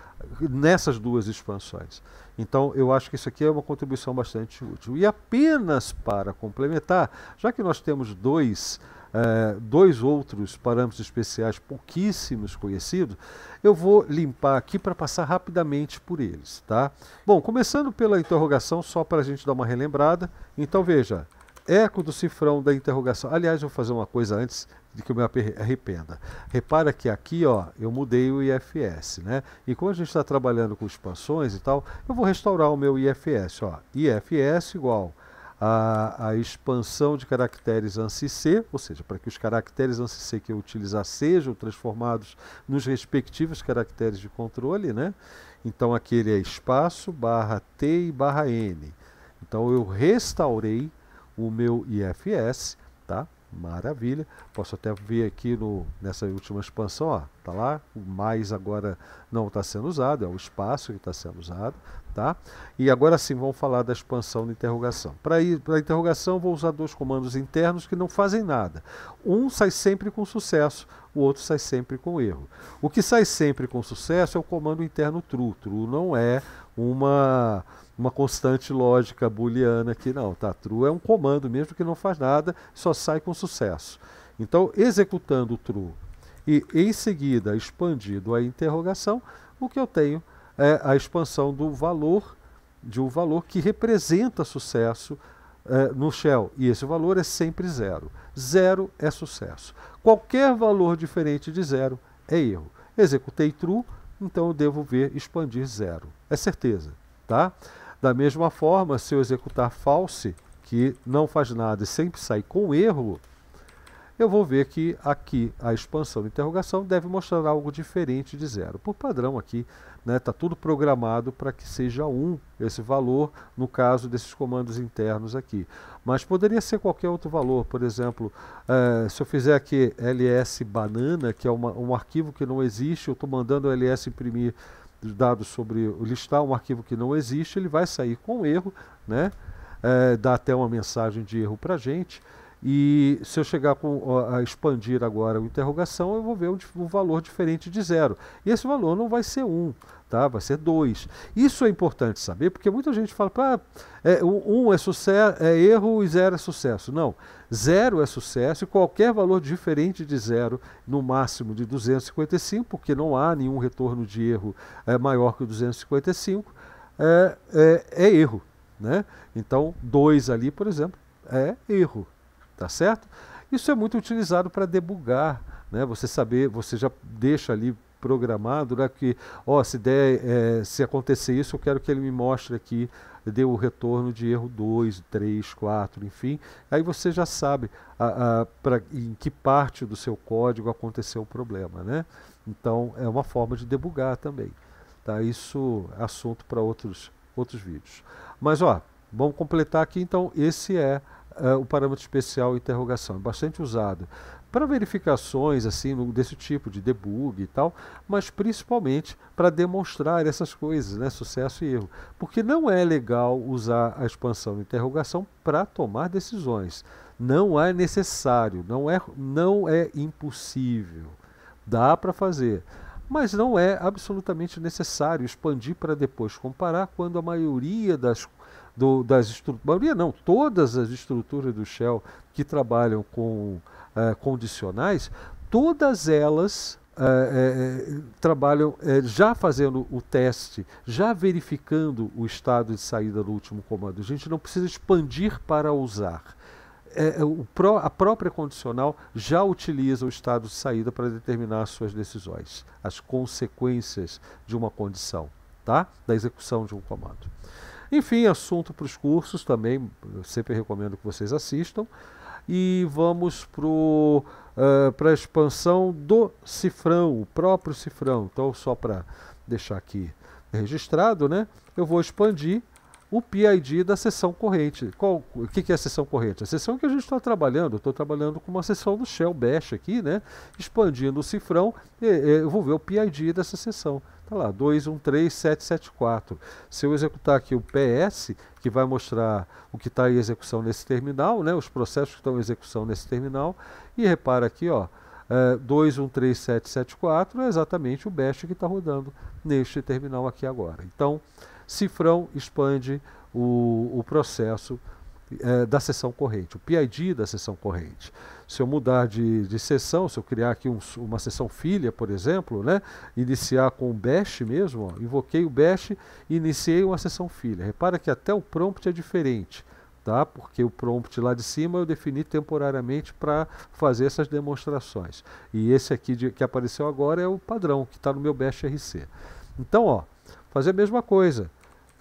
nessas duas expansões. Então, eu acho que isso aqui é uma contribuição bastante útil. E apenas para complementar, já que nós temos dois é, dois outros parâmetros especiais pouquíssimos conhecidos, eu vou limpar aqui para passar rapidamente por eles. Tá? Bom, começando pela interrogação, só para a gente dar uma relembrada. Então veja, eco do cifrão da interrogação. Aliás, vou fazer uma coisa antes de que eu me arrependa. Repara que aqui, ó, eu mudei o IFS, né? E como a gente está trabalhando com expansões e tal, eu vou restaurar o meu IFS, ó. IFS igual a, a expansão de caracteres ANSI-C, ou seja, para que os caracteres ANSI-C que eu utilizar sejam transformados nos respectivos caracteres de controle, né? Então aquele é espaço, barra T e barra N. Então eu restaurei o meu IFS, tá? Maravilha. Posso até ver aqui no, nessa última expansão, ó, tá lá, o mais agora não está sendo usado, é o espaço que está sendo usado, Tá? E agora sim, vamos falar da expansão da interrogação. Para a interrogação, vou usar dois comandos internos que não fazem nada. Um sai sempre com sucesso, o outro sai sempre com erro. O que sai sempre com sucesso é o comando interno true. True não é uma uma constante lógica booleana aqui não, tá? True é um comando mesmo que não faz nada, só sai com sucesso. Então, executando o true e em seguida expandido a interrogação, o que eu tenho é a expansão do valor, de um valor que representa sucesso é, no Shell. E esse valor é sempre zero. Zero é sucesso. Qualquer valor diferente de zero é erro. Executei true, então eu devo ver expandir zero. É certeza, tá? Da mesma forma, se eu executar false, que não faz nada e sempre sai com erro, eu vou ver que aqui a expansão de interrogação deve mostrar algo diferente de zero. Por padrão aqui, Está né? Tá tudo programado para que seja 1 esse valor, no caso desses comandos internos aqui. Mas poderia ser qualquer outro valor, por exemplo, eh, se eu fizer aqui ls banana, que é uma, um arquivo que não existe, eu estou mandando o ls imprimir dados sobre listar um arquivo que não existe, ele vai sair com erro, né? Eh, dá até uma mensagem de erro para a gente. E se eu chegar com, a expandir agora a interrogação, eu vou ver um, um, valor diferente de zero. E esse valor não vai ser um, tá? vai ser dois. Isso é importante saber, porque muita gente fala, ah, é, um é, sucesso, é erro e zero é sucesso. Não, zero é sucesso e qualquer valor diferente de zero, no máximo de 255, porque não há nenhum retorno de erro é, maior que 255, é, é, é erro. Né? Então, dois ali, por exemplo, é erro tá certo? Isso é muito utilizado para debugar, né? Você saber, você já deixa ali programado, né? Que, ó, se der, é, se acontecer isso, eu quero que ele me mostre aqui deu o retorno de erro 2, 3, 4, enfim. Aí você já sabe a, a, pra, em que parte do seu código aconteceu o problema. Né? Então é uma forma de debugar também. Tá? Isso é assunto para outros, outros vídeos. Mas ó, vamos completar aqui então. Esse é uh, o parâmetro especial interrogação, é bastante usado para verificações assim desse tipo de debug e tal, mas principalmente para demonstrar essas coisas, né, sucesso e erro, porque não é legal usar a expansão interrogação para tomar decisões. Não é necessário, não é não é impossível. Dá para fazer, mas não é absolutamente necessário expandir para depois comparar quando a maioria das do, das estruturas, maioria não, todas as estruturas do Shell que trabalham com uh, condicionais, todas elas uh, uh, trabalham já fazendo o teste, já verificando o estado de saída do último comando. A gente não precisa expandir para usar. É, é pró, a própria condicional já utiliza o estado de saída para determinar as suas decisões, as consequências de uma condição, tá? da execução de um comando. Enfim, assunto para os cursos também, eu sempre recomendo que vocês assistam. E vamos para uh, a expansão do cifrão, o próprio cifrão. Então, só para deixar aqui registrado, né? eu vou expandir o PID da sessão corrente. Qual, o que, que, é a sessão corrente? A sessão que a gente está trabalhando, estou trabalhando com uma sessão do Shell Bash aqui, né? expandindo o cifrão, eu vou ver o PID dessa sessão. Está lá, 213774. Se eu executar aqui o PS, que vai mostrar o que está em execução nesse terminal, né, os processos que estão em execução nesse terminal, e repara aqui, ó, é, 213774 é exatamente o bash que está rodando neste terminal aqui agora. Então, cifrão expande o, o processo é, da sessão corrente, o PID da sessão corrente se eu mudar de, de sessão, se eu criar aqui um, uma sessão filha, por exemplo, né, iniciar com o bash mesmo, ó, invoquei o bash e iniciei uma sessão filha. Repara que até o prompt é diferente. Tá? Porque o prompt lá de cima eu defini temporariamente para fazer essas demonstrações. E esse aqui de, que apareceu agora é o padrão que está no meu Bash RC. Então, ó, fazer a mesma coisa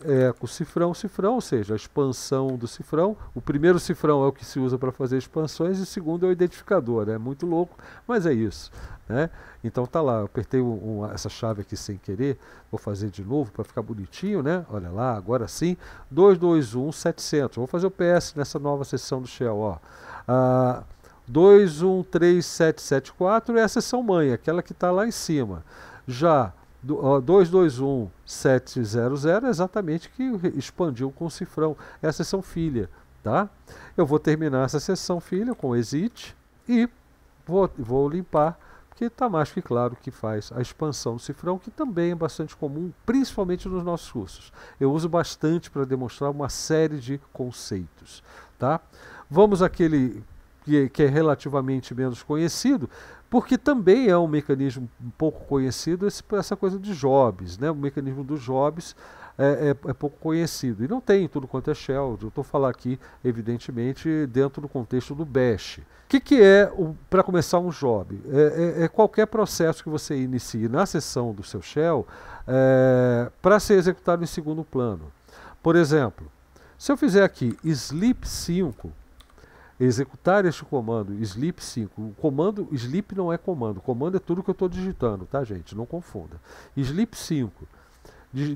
é, com cifrão, cifrão, ou seja, a expansão do cifrão. O primeiro cifrão é o que se usa para fazer expansões e o segundo é o identificador. É muito louco, mas é isso. Né? Então tá lá, eu apertei um, um, essa chave aqui sem querer, vou fazer de novo para ficar bonitinho, né? Olha lá, agora sim, 221 700. Vou fazer o PS nessa nova sessão do Shell, ó. Ah, 213774 é a sessão mãe, aquela que está lá em cima. Já do, 221 700 é exatamente que expandiu com o cifrão. É a filha, tá? Eu vou terminar essa sessão filha com exit e vou, vou limpar, porque está mais que claro que faz a expansão do cifrão, que também é bastante comum, principalmente nos nossos cursos. Eu uso bastante para demonstrar uma série de conceitos, tá? Vamos àquele que, é, que é relativamente menos conhecido, porque também é um mecanismo pouco conhecido esse, essa coisa de Jobs, né? o mecanismo dos Jobs é, é, é, pouco conhecido, e não tem tudo quanto é Shell, eu estou falando aqui, evidentemente, dentro do contexto do Bash. O que, que é, para começar, um Job? É, é, é, qualquer processo que você inicie na sessão do seu Shell é, para ser executado em segundo plano. Por exemplo, se eu fizer aqui sleep 5, executar este comando sleep 5. O comando sleep não é comando, comando é tudo que eu estou digitando, tá gente? Não confunda. Sleep 5.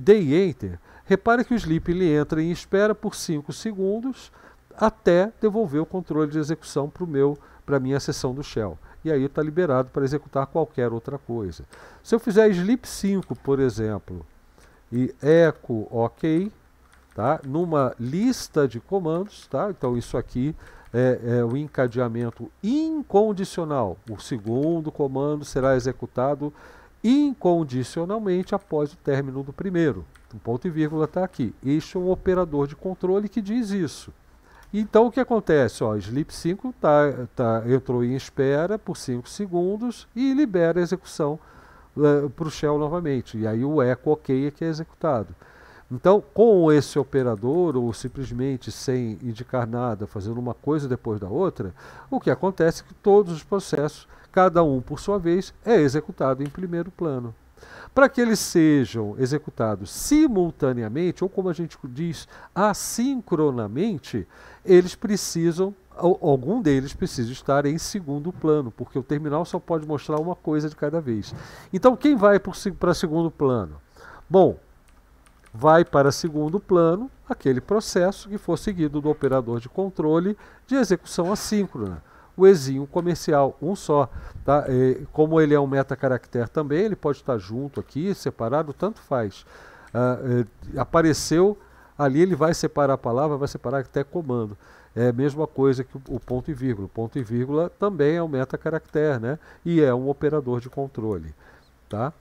Dei enter. Repare que o sleep ele entra em espera por 5 segundos até devolver o controle de execução para o meu para minha sessão do shell. E aí está liberado para executar qualquer outra coisa. Se eu fizer sleep 5, por exemplo, e echo ok, tá? Numa lista de comandos, tá? Então isso aqui é, é, o encadeamento incondicional. O segundo comando será executado incondicionalmente após o término do primeiro. O um ponto e vírgula está aqui. Este é um operador de controle que diz isso. Então o que acontece? Ó, Sleep 5 tá, tá, entrou em espera por 5 segundos e libera a execução uh, eh, para o Shell novamente. E aí o echo OK é que é executado. Então, com esse operador, ou simplesmente sem indicar nada, fazendo uma coisa depois da outra, o que acontece é que todos os processos, cada um por sua vez, é executado em primeiro plano. Para que eles sejam executados simultaneamente, ou como a gente diz, assincronamente, eles precisam, algum deles precisa estar em segundo plano, porque o terminal só pode mostrar uma coisa de cada vez. Então, quem vai para segundo plano? Bom, vai para segundo plano aquele processo que for seguido do operador de controle de execução assíncrona, o exinho comercial, um só. Tá? E, é, como ele é um caractere também, ele pode estar junto aqui, separado, tanto faz. Ah, é, apareceu ali, ele vai separar a palavra, vai separar até comando. É a mesma coisa que o ponto e vírgula. O ponto e vírgula também é um metacaractere, né? E é um operador de controle, tá?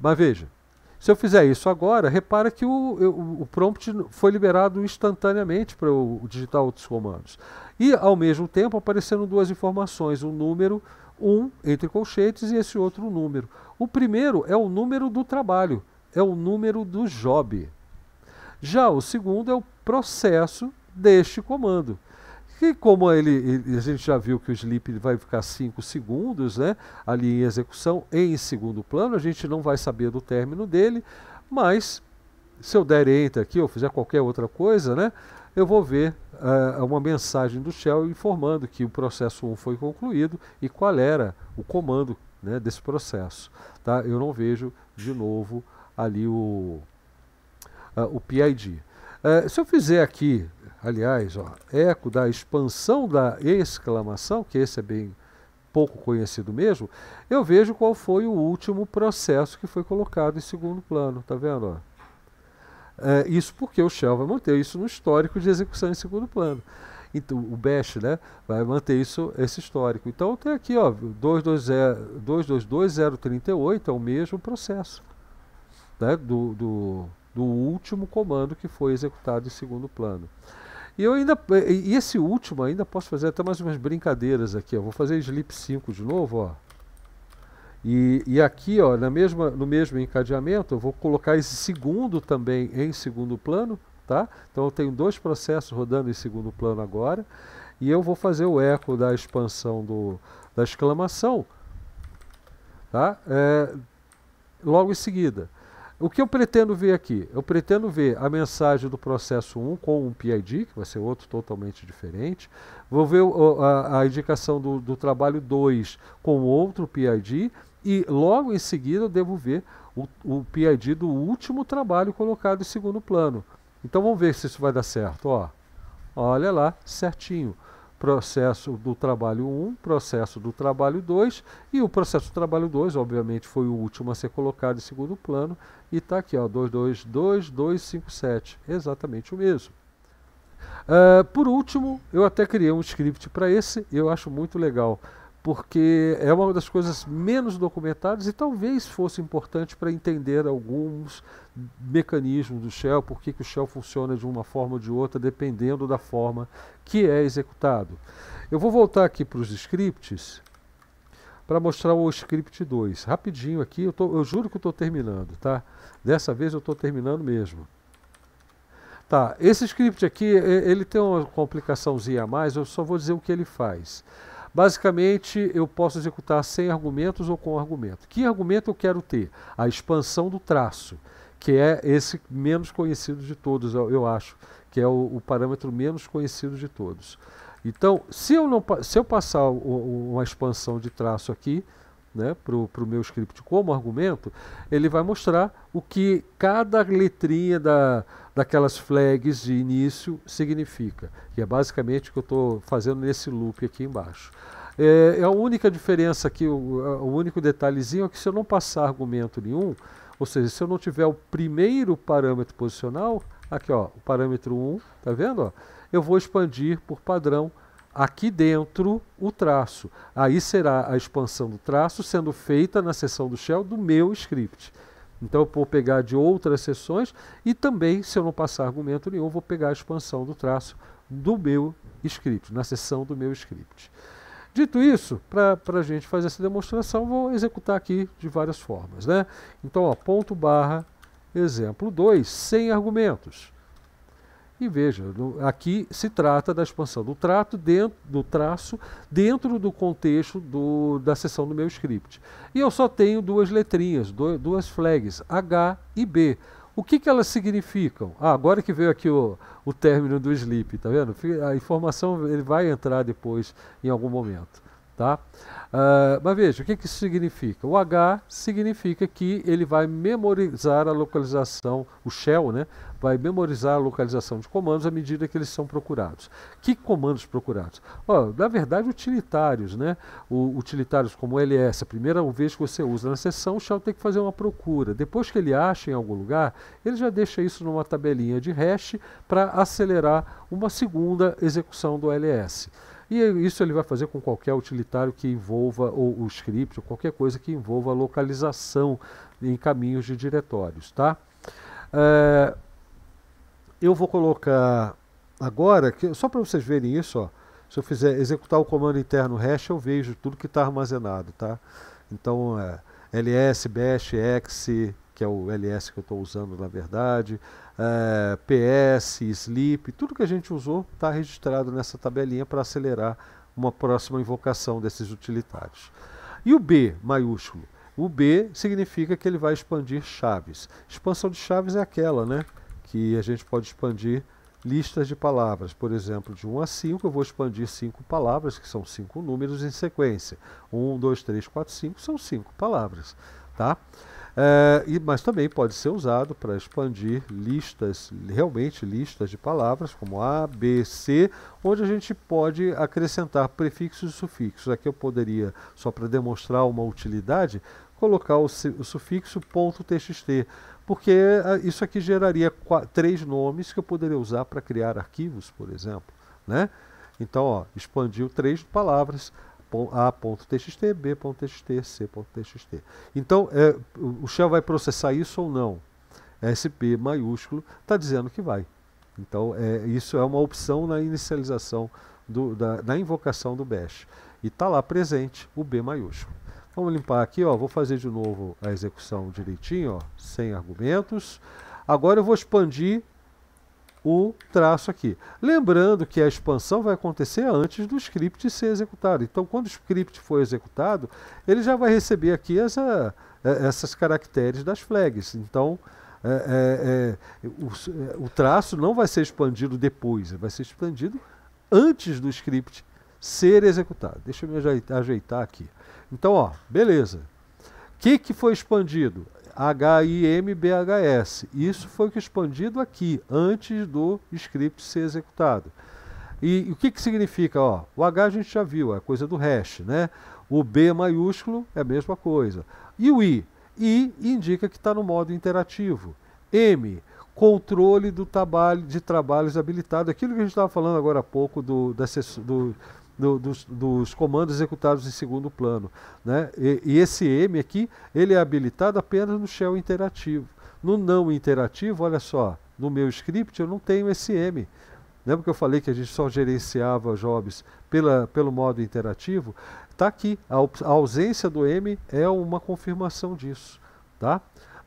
Mas veja, se eu fizer isso agora, repara que o, o, o prompt foi liberado instantaneamente para eu digitar outros comandos. E, ao mesmo tempo, apareceram duas informações, um número 1 um, entre colchetes e esse outro número. O primeiro é o número do trabalho, é o número do job. Já o segundo é o processo deste comando que como ele, ele, a gente já viu que o sleep vai ficar 5 segundos né, ali em execução em segundo plano, a gente não vai saber do término dele, mas se eu der enter aqui ou fizer qualquer outra coisa, né, eu vou ver uh, uma mensagem do shell informando que o processo 1 foi concluído e qual era o comando né, desse processo. Tá? Eu não vejo de novo ali o, uh, o PID. Uh, eh, se eu fizer aqui aliás, ó, eco da expansão da exclamação, que esse é bem pouco conhecido mesmo, eu vejo qual foi o último processo que foi colocado em segundo plano, tá vendo? É, isso porque o Shell vai manter isso no histórico de execução em segundo plano. Então, o Bash né, vai manter isso, esse histórico. Então tem aqui, ó, 222038 é o mesmo processo né, do, do, do último comando que foi executado em segundo plano. E eu ainda. E esse último ainda posso fazer até mais umas brincadeiras aqui. Ó. Vou fazer slip 5 de novo, ó. E, e aqui, ó, na mesma, no mesmo encadeamento, eu vou colocar esse segundo também em segundo plano, tá? Então eu tenho dois processos rodando em segundo plano agora. E eu vou fazer o eco da expansão do, da exclamação, tá? É, logo em seguida. O que eu pretendo ver aqui? Eu pretendo ver a mensagem do processo 1 com um PID, que vai ser outro totalmente diferente. Vou ver o, a, a, indicação do, do trabalho 2 com outro PID. E logo em seguida eu devo ver o, o PID do último trabalho colocado em segundo plano. Então vamos ver se isso vai dar certo. Ó. Olha lá, certinho processo do trabalho 1, processo do trabalho 2, e o processo do trabalho 2, obviamente, foi o último a ser colocado em segundo plano, e está aqui, ó, 222257, exatamente o mesmo. Uh, por último, eu até criei um script para esse, eu acho muito legal, porque é uma das coisas menos documentadas e talvez fosse importante para entender alguns mecanismo do Shell, por que, o Shell funciona de uma forma ou de outra, dependendo da forma que é executado. Eu vou voltar aqui para os scripts para mostrar o script 2. Rapidinho aqui, eu, tô, eu juro que eu estou terminando, tá? Dessa vez eu estou terminando mesmo. Tá, esse script aqui, ele tem uma complicaçãozinha a mais, eu só vou dizer o que ele faz. Basicamente, eu posso executar sem argumentos ou com argumento. Que argumento eu quero ter? A expansão do traço que é esse menos conhecido de todos, eu, eu acho, que é o, o, parâmetro menos conhecido de todos. Então, se eu, não, se eu passar o, o, uma expansão de traço aqui, né, para o meu script como argumento, ele vai mostrar o que cada letrinha da, daquelas flags de início significa. E é basicamente o que eu estou fazendo nesse loop aqui embaixo. É, é a única diferença aqui, o, o único detalhezinho é que se eu não passar argumento nenhum, ou seja, se eu não tiver o primeiro parâmetro posicional, aqui ó, o parâmetro 1, tá vendo? Ó? Eu vou expandir por padrão aqui dentro o traço. Aí será a expansão do traço sendo feita na seção do shell do meu script. Então eu vou pegar de outras seções e também, se eu não passar argumento nenhum, vou pegar a expansão do traço do meu script, na seção do meu script. Dito isso, para a gente fazer essa demonstração, vou executar aqui de várias formas. Né? Então, ó, ponto barra exemplo 2, sem argumentos. E veja, no, aqui se trata da expansão do, trato dentro, do traço dentro do contexto do, da seção do meu script. E eu só tenho duas letrinhas, do, duas flags, H e B. O que, que elas significam? Ah, agora que veio aqui o, o término do sleep, tá vendo? A informação ele vai entrar depois em algum momento. Tá? Uh, mas veja, o que, que isso significa? O H significa que ele vai memorizar a localização, o shell né, vai memorizar a localização de comandos à medida que eles são procurados. Que comandos procurados? Oh, na verdade, utilitários. Né? O, utilitários como LS, a primeira vez que você usa na sessão, o shell tem que fazer uma procura. Depois que ele acha em algum lugar, ele já deixa isso numa tabelinha de hash para acelerar uma segunda execução do LS. E isso ele vai fazer com qualquer utilitário que envolva ou o script, ou qualquer coisa que envolva localização em caminhos de diretórios, tá? É, eu vou colocar agora, que, só para vocês verem isso, ó, se eu fizer executar o comando interno hash, eu vejo tudo que está armazenado, tá? Então, é, eh, ls, bash, x, que é o ls que eu estou usando na verdade, é, PS, Sleep, tudo que a gente usou está registrado nessa tabelinha para acelerar uma próxima invocação desses utilitários. E o B maiúsculo? O B significa que ele vai expandir chaves. Expansão de chaves é aquela, né? Que a gente pode expandir listas de palavras. Por exemplo, de 1 a 5, eu vou expandir 5 palavras, que são 5 números em sequência. 1, 2, 3, 4, 5 são 5 palavras, tá? Tá? É, e, mas também pode ser usado para expandir listas, realmente listas de palavras como A, B, C, onde a gente pode acrescentar prefixos e sufixos. Aqui eu poderia, só para demonstrar uma utilidade, colocar o, o sufixo ponto .txt, porque ah, isso aqui geraria três nomes que eu poderia usar para criar arquivos, por exemplo. Né? Então, ó, expandiu três palavras a.txt, b.txt, c.txt. Então, é, o shell vai processar isso ou não? SP maiúsculo está dizendo que vai. Então, é, isso é uma opção na inicialização, do, da, na invocação do bash. E está lá presente o B maiúsculo. Vamos limpar aqui, ó, vou fazer de novo a execução direitinho, ó, sem argumentos. Agora eu vou expandir o traço aqui. Lembrando que a expansão vai acontecer antes do script ser executado. Então, quando o script for executado, ele já vai receber aqui essa, é, essas caracteres das flags. Então, é, é, é, o, é, o, traço não vai ser expandido depois, vai ser expandido antes do script ser executado. Deixa eu me ajeitar, ajeitar aqui. Então, ó, beleza. O que, que foi expandido? HIMBHS. Isso foi o que expandido aqui, antes do script ser executado. E, e o que, que significa? Ó, o H a gente já viu, é coisa do hash, né? O B maiúsculo é a mesma coisa. E o I? I indica que está no modo interativo. M, controle do trabalho, de trabalhos habilitados. Aquilo que a gente estava falando agora há pouco do, da, do, do, dos, dos, comandos executados em segundo plano. Né? E, e, esse M aqui, ele é habilitado apenas no shell interativo. No não interativo, olha só, no meu script eu não tenho esse M. Lembra né? que eu falei que a gente só gerenciava jobs pela, pelo modo interativo? Está aqui, a, a ausência do M é uma confirmação disso. Tá?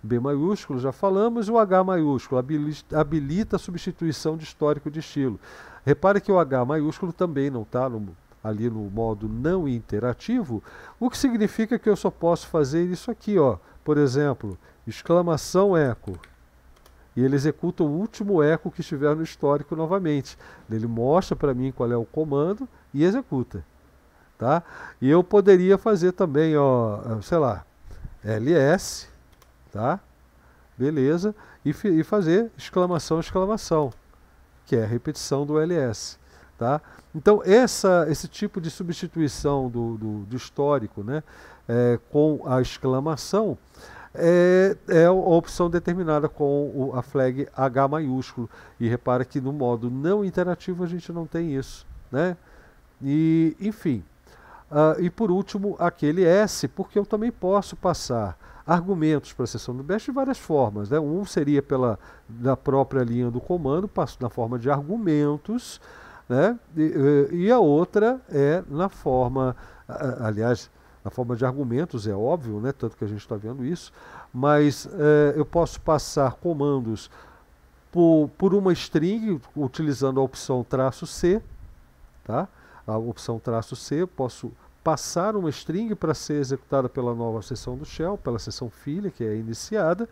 B maiúsculo, já falamos, e o H maiúsculo, habilita, habilita a substituição de histórico de estilo. Repare que o H maiúsculo também não está no, ali no modo não interativo, o que significa que eu só posso fazer isso aqui, ó. Por exemplo, exclamação eco. E ele executa o último eco que estiver no histórico novamente. Ele mostra para mim qual é o comando e executa. Tá? E eu poderia fazer também, ó, sei lá, ls, tá? Beleza? E, e fazer exclamação, exclamação, que é a repetição do ls, tá? Então, essa, esse tipo de substituição do, do, do histórico né, é, com a exclamação é, é a opção determinada com o, a flag H maiúsculo. E repara que no modo não interativo a gente não tem isso. Né? E, enfim. Uh, e por último, aquele S, porque eu também posso passar argumentos para a sessão do BEST de várias formas. Né? Um seria pela da própria linha do comando, passo na forma de argumentos né? E, e a outra é na forma, aliás, na forma de argumentos, é óbvio, né? tanto que a gente está vendo isso, mas é, eu posso passar comandos por, por uma string, utilizando a opção traço C, tá? a opção traço C, eu posso passar uma string para ser executada pela nova sessão do shell, pela sessão filha, que é iniciada,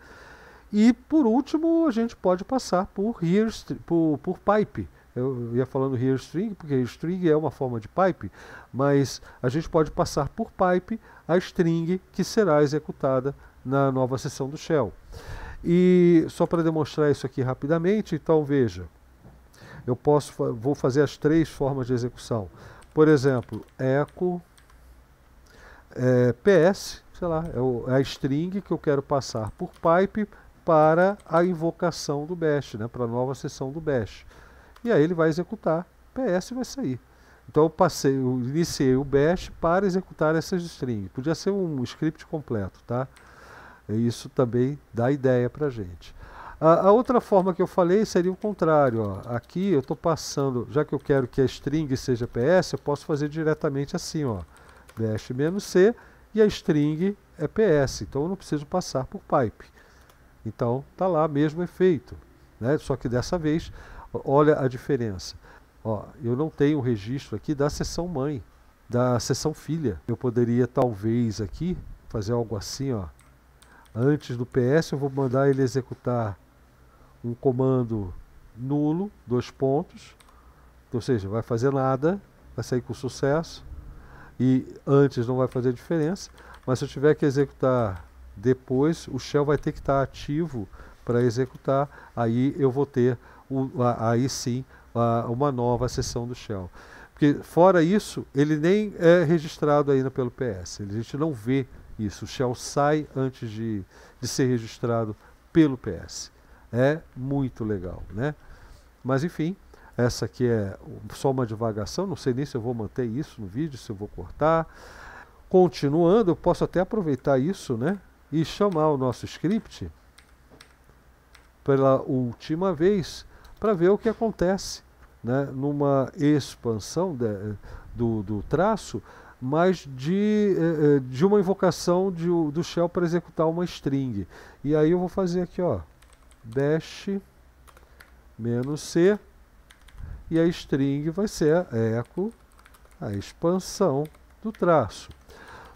e por último a gente pode passar por, here, por, por pipe, eu ia falando string porque string é uma forma de pipe, mas a gente pode passar por pipe a string que será executada na nova sessão do shell. E só para demonstrar isso aqui rapidamente, então veja, eu posso, vou fazer as três formas de execução. Por exemplo, echo é, ps, sei lá, é, é a string que eu quero passar por pipe para a invocação do bash, né, para a nova sessão do bash. E aí ele vai executar PS vai sair. Então eu passei, eu iniciei o bash para executar essas strings. Podia ser um script completo, tá? Isso também dá ideia para gente. A, outra forma que eu falei seria o contrário. Ó. Aqui eu estou passando, já que eu quero que a string seja PS, eu posso fazer diretamente assim, ó, bash -c e a string é PS, então eu não preciso passar por pipe. Então tá lá mesmo efeito, né? Só que dessa vez Olha a diferença. Ó, eu não tenho o registro aqui da sessão mãe, da sessão filha. Eu poderia talvez aqui fazer algo assim, ó. Antes do PS eu vou mandar ele executar um comando nulo, dois pontos. Ou seja, vai fazer nada, vai sair com sucesso. E antes não vai fazer diferença. Mas se eu tiver que executar depois, o shell vai ter que estar ativo para executar. Aí eu vou ter aí sim uma nova sessão do Shell. Porque fora isso, ele nem é registrado ainda pelo PS. A gente não vê isso. O Shell sai antes de, de ser registrado pelo PS. É muito legal, né? Mas enfim, essa aqui é só uma divagação, não sei nem se eu vou manter isso no vídeo, se eu vou cortar. Continuando, eu posso até aproveitar isso, né? E chamar o nosso script pela última vez para ver o que acontece né, numa expansão de, eh, do, do, traço, mas de, eh, eh, de uma invocação de, do shell para executar uma string. E aí eu vou fazer aqui, ó, dash menos c, e a string vai ser eco a expansão do traço.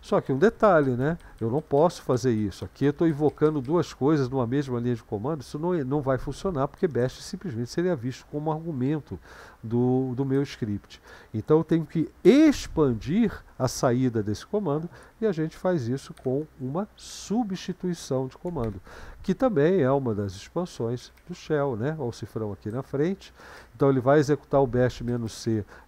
Só que um detalhe, né? Eu não posso fazer isso. Aqui eu estou invocando duas coisas numa mesma linha de comando, isso não, é, não vai funcionar, porque bash simplesmente seria visto como argumento do, do meu script. Então eu tenho que expandir a saída desse comando e a gente faz isso com uma substituição de comando, que também é uma das expansões do shell, né? Olha o cifrão aqui na frente. Então ele vai executar o bash-c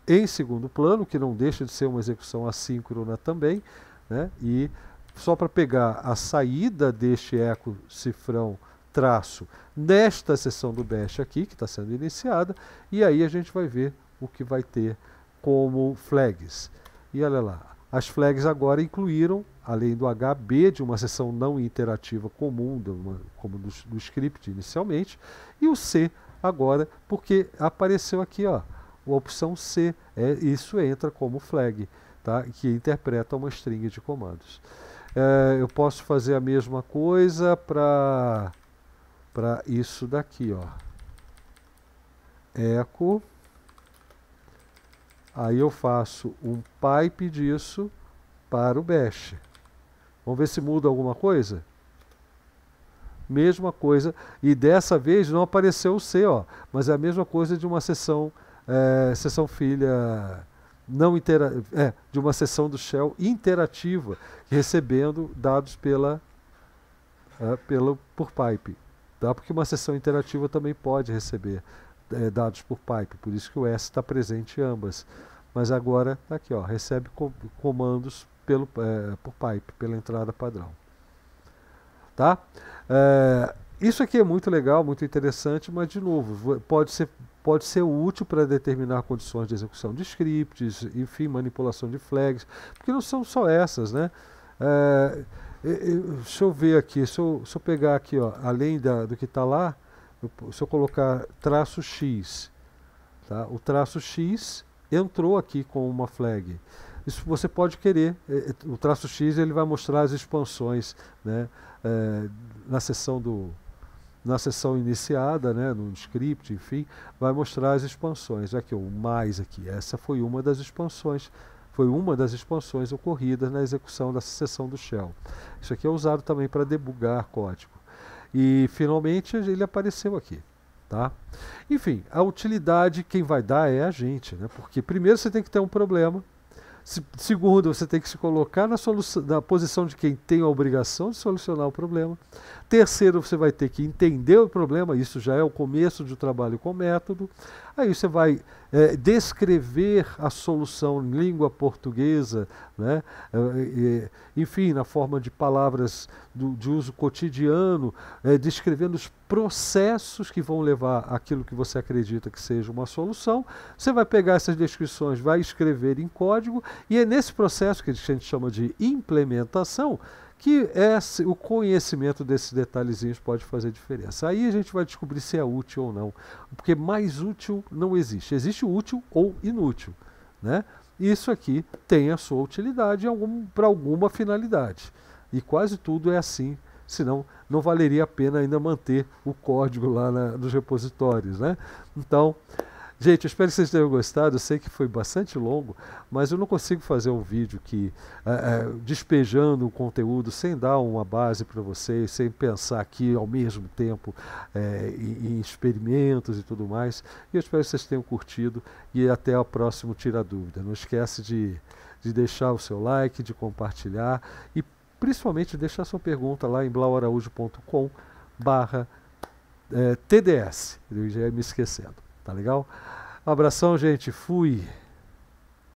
em segundo plano, que não deixa de ser uma execução assíncrona também, né? E só para pegar a saída deste eco cifrão traço nesta seção do Bash aqui, que está sendo iniciada, e aí a gente vai ver o que vai ter como flags. E olha lá, as flags agora incluíram, além do HB, de uma seção não interativa comum, uma, como do, do script inicialmente, e o C agora, porque apareceu aqui ó, a opção C, é, isso entra como flag tá? que interpreta uma string de comandos. É, eu posso fazer a mesma coisa para isso daqui. Ó. Echo. Aí eu faço um pipe disso para o bash. Vamos ver se muda alguma coisa? Mesma coisa. E dessa vez não apareceu o C, ó, mas é a mesma coisa de uma sessão, é, sessão filha não intera é, de uma sessão do Shell interativa, recebendo dados pela, é, por pipe. Tá? Porque uma sessão interativa também pode receber é, dados por pipe, por isso que o S está presente em ambas. Mas agora tá aqui, ó, recebe com comandos pelo, é, por pipe, pela entrada padrão. Tá? É, isso aqui é muito legal, muito interessante, mas de novo, pode ser pode ser útil para determinar condições de execução de scripts, enfim, manipulação de flags, porque não são só essas, né? É, deixa eu ver aqui, se eu, se eu pegar aqui, ó, além da, do que está lá, eu, se eu colocar traço X, tá? o traço X entrou aqui com uma flag. Isso você pode querer, é, é, o traço X ele vai mostrar as expansões né, é, na seção do, na sessão iniciada, né, no script, enfim, vai mostrar as expansões. Aqui, o mais aqui. Essa foi uma das expansões. Foi uma das expansões ocorridas na execução dessa sessão do shell. Isso aqui é usado também para debugar código. E finalmente ele apareceu aqui. Tá? Enfim, a utilidade quem vai dar é a gente, né? porque primeiro você tem que ter um problema, segundo, você tem que se colocar na, na posição de quem tem a obrigação de solucionar o problema. Terceiro, você vai ter que entender o problema, isso já é o começo de trabalho com método. Aí você vai é, descrever a solução em língua portuguesa, né? É, é, é, enfim, na forma de palavras do, de uso cotidiano, é, descrevendo os processos que vão levar aquilo que você acredita que seja uma solução. Você vai pegar essas descrições, vai escrever em código, e é nesse processo que a gente chama de implementação que esse, é o conhecimento desses detalhezinhos pode fazer diferença. Aí a gente vai descobrir se é útil ou não, porque mais útil não existe. Existe útil ou inútil, né? Isso aqui tem a sua utilidade algum, para alguma finalidade. E quase tudo é assim, senão não valeria a pena ainda manter o código lá na, nos repositórios, né? Então, Gente, eu espero que vocês tenham gostado. Eu sei que foi bastante longo, mas eu não consigo fazer um vídeo que é, é, despejando o conteúdo sem dar uma base para vocês, sem pensar aqui ao mesmo tempo é, em, em, experimentos e tudo mais. E eu espero que vocês tenham curtido e até o próximo Tira Dúvida. Não esquece de, de deixar o seu like, de compartilhar e principalmente deixar sua pergunta lá em blauaraújo.com barra TDS. Eu já ia me esquecendo. Tá legal? Um abração, gente. Fui.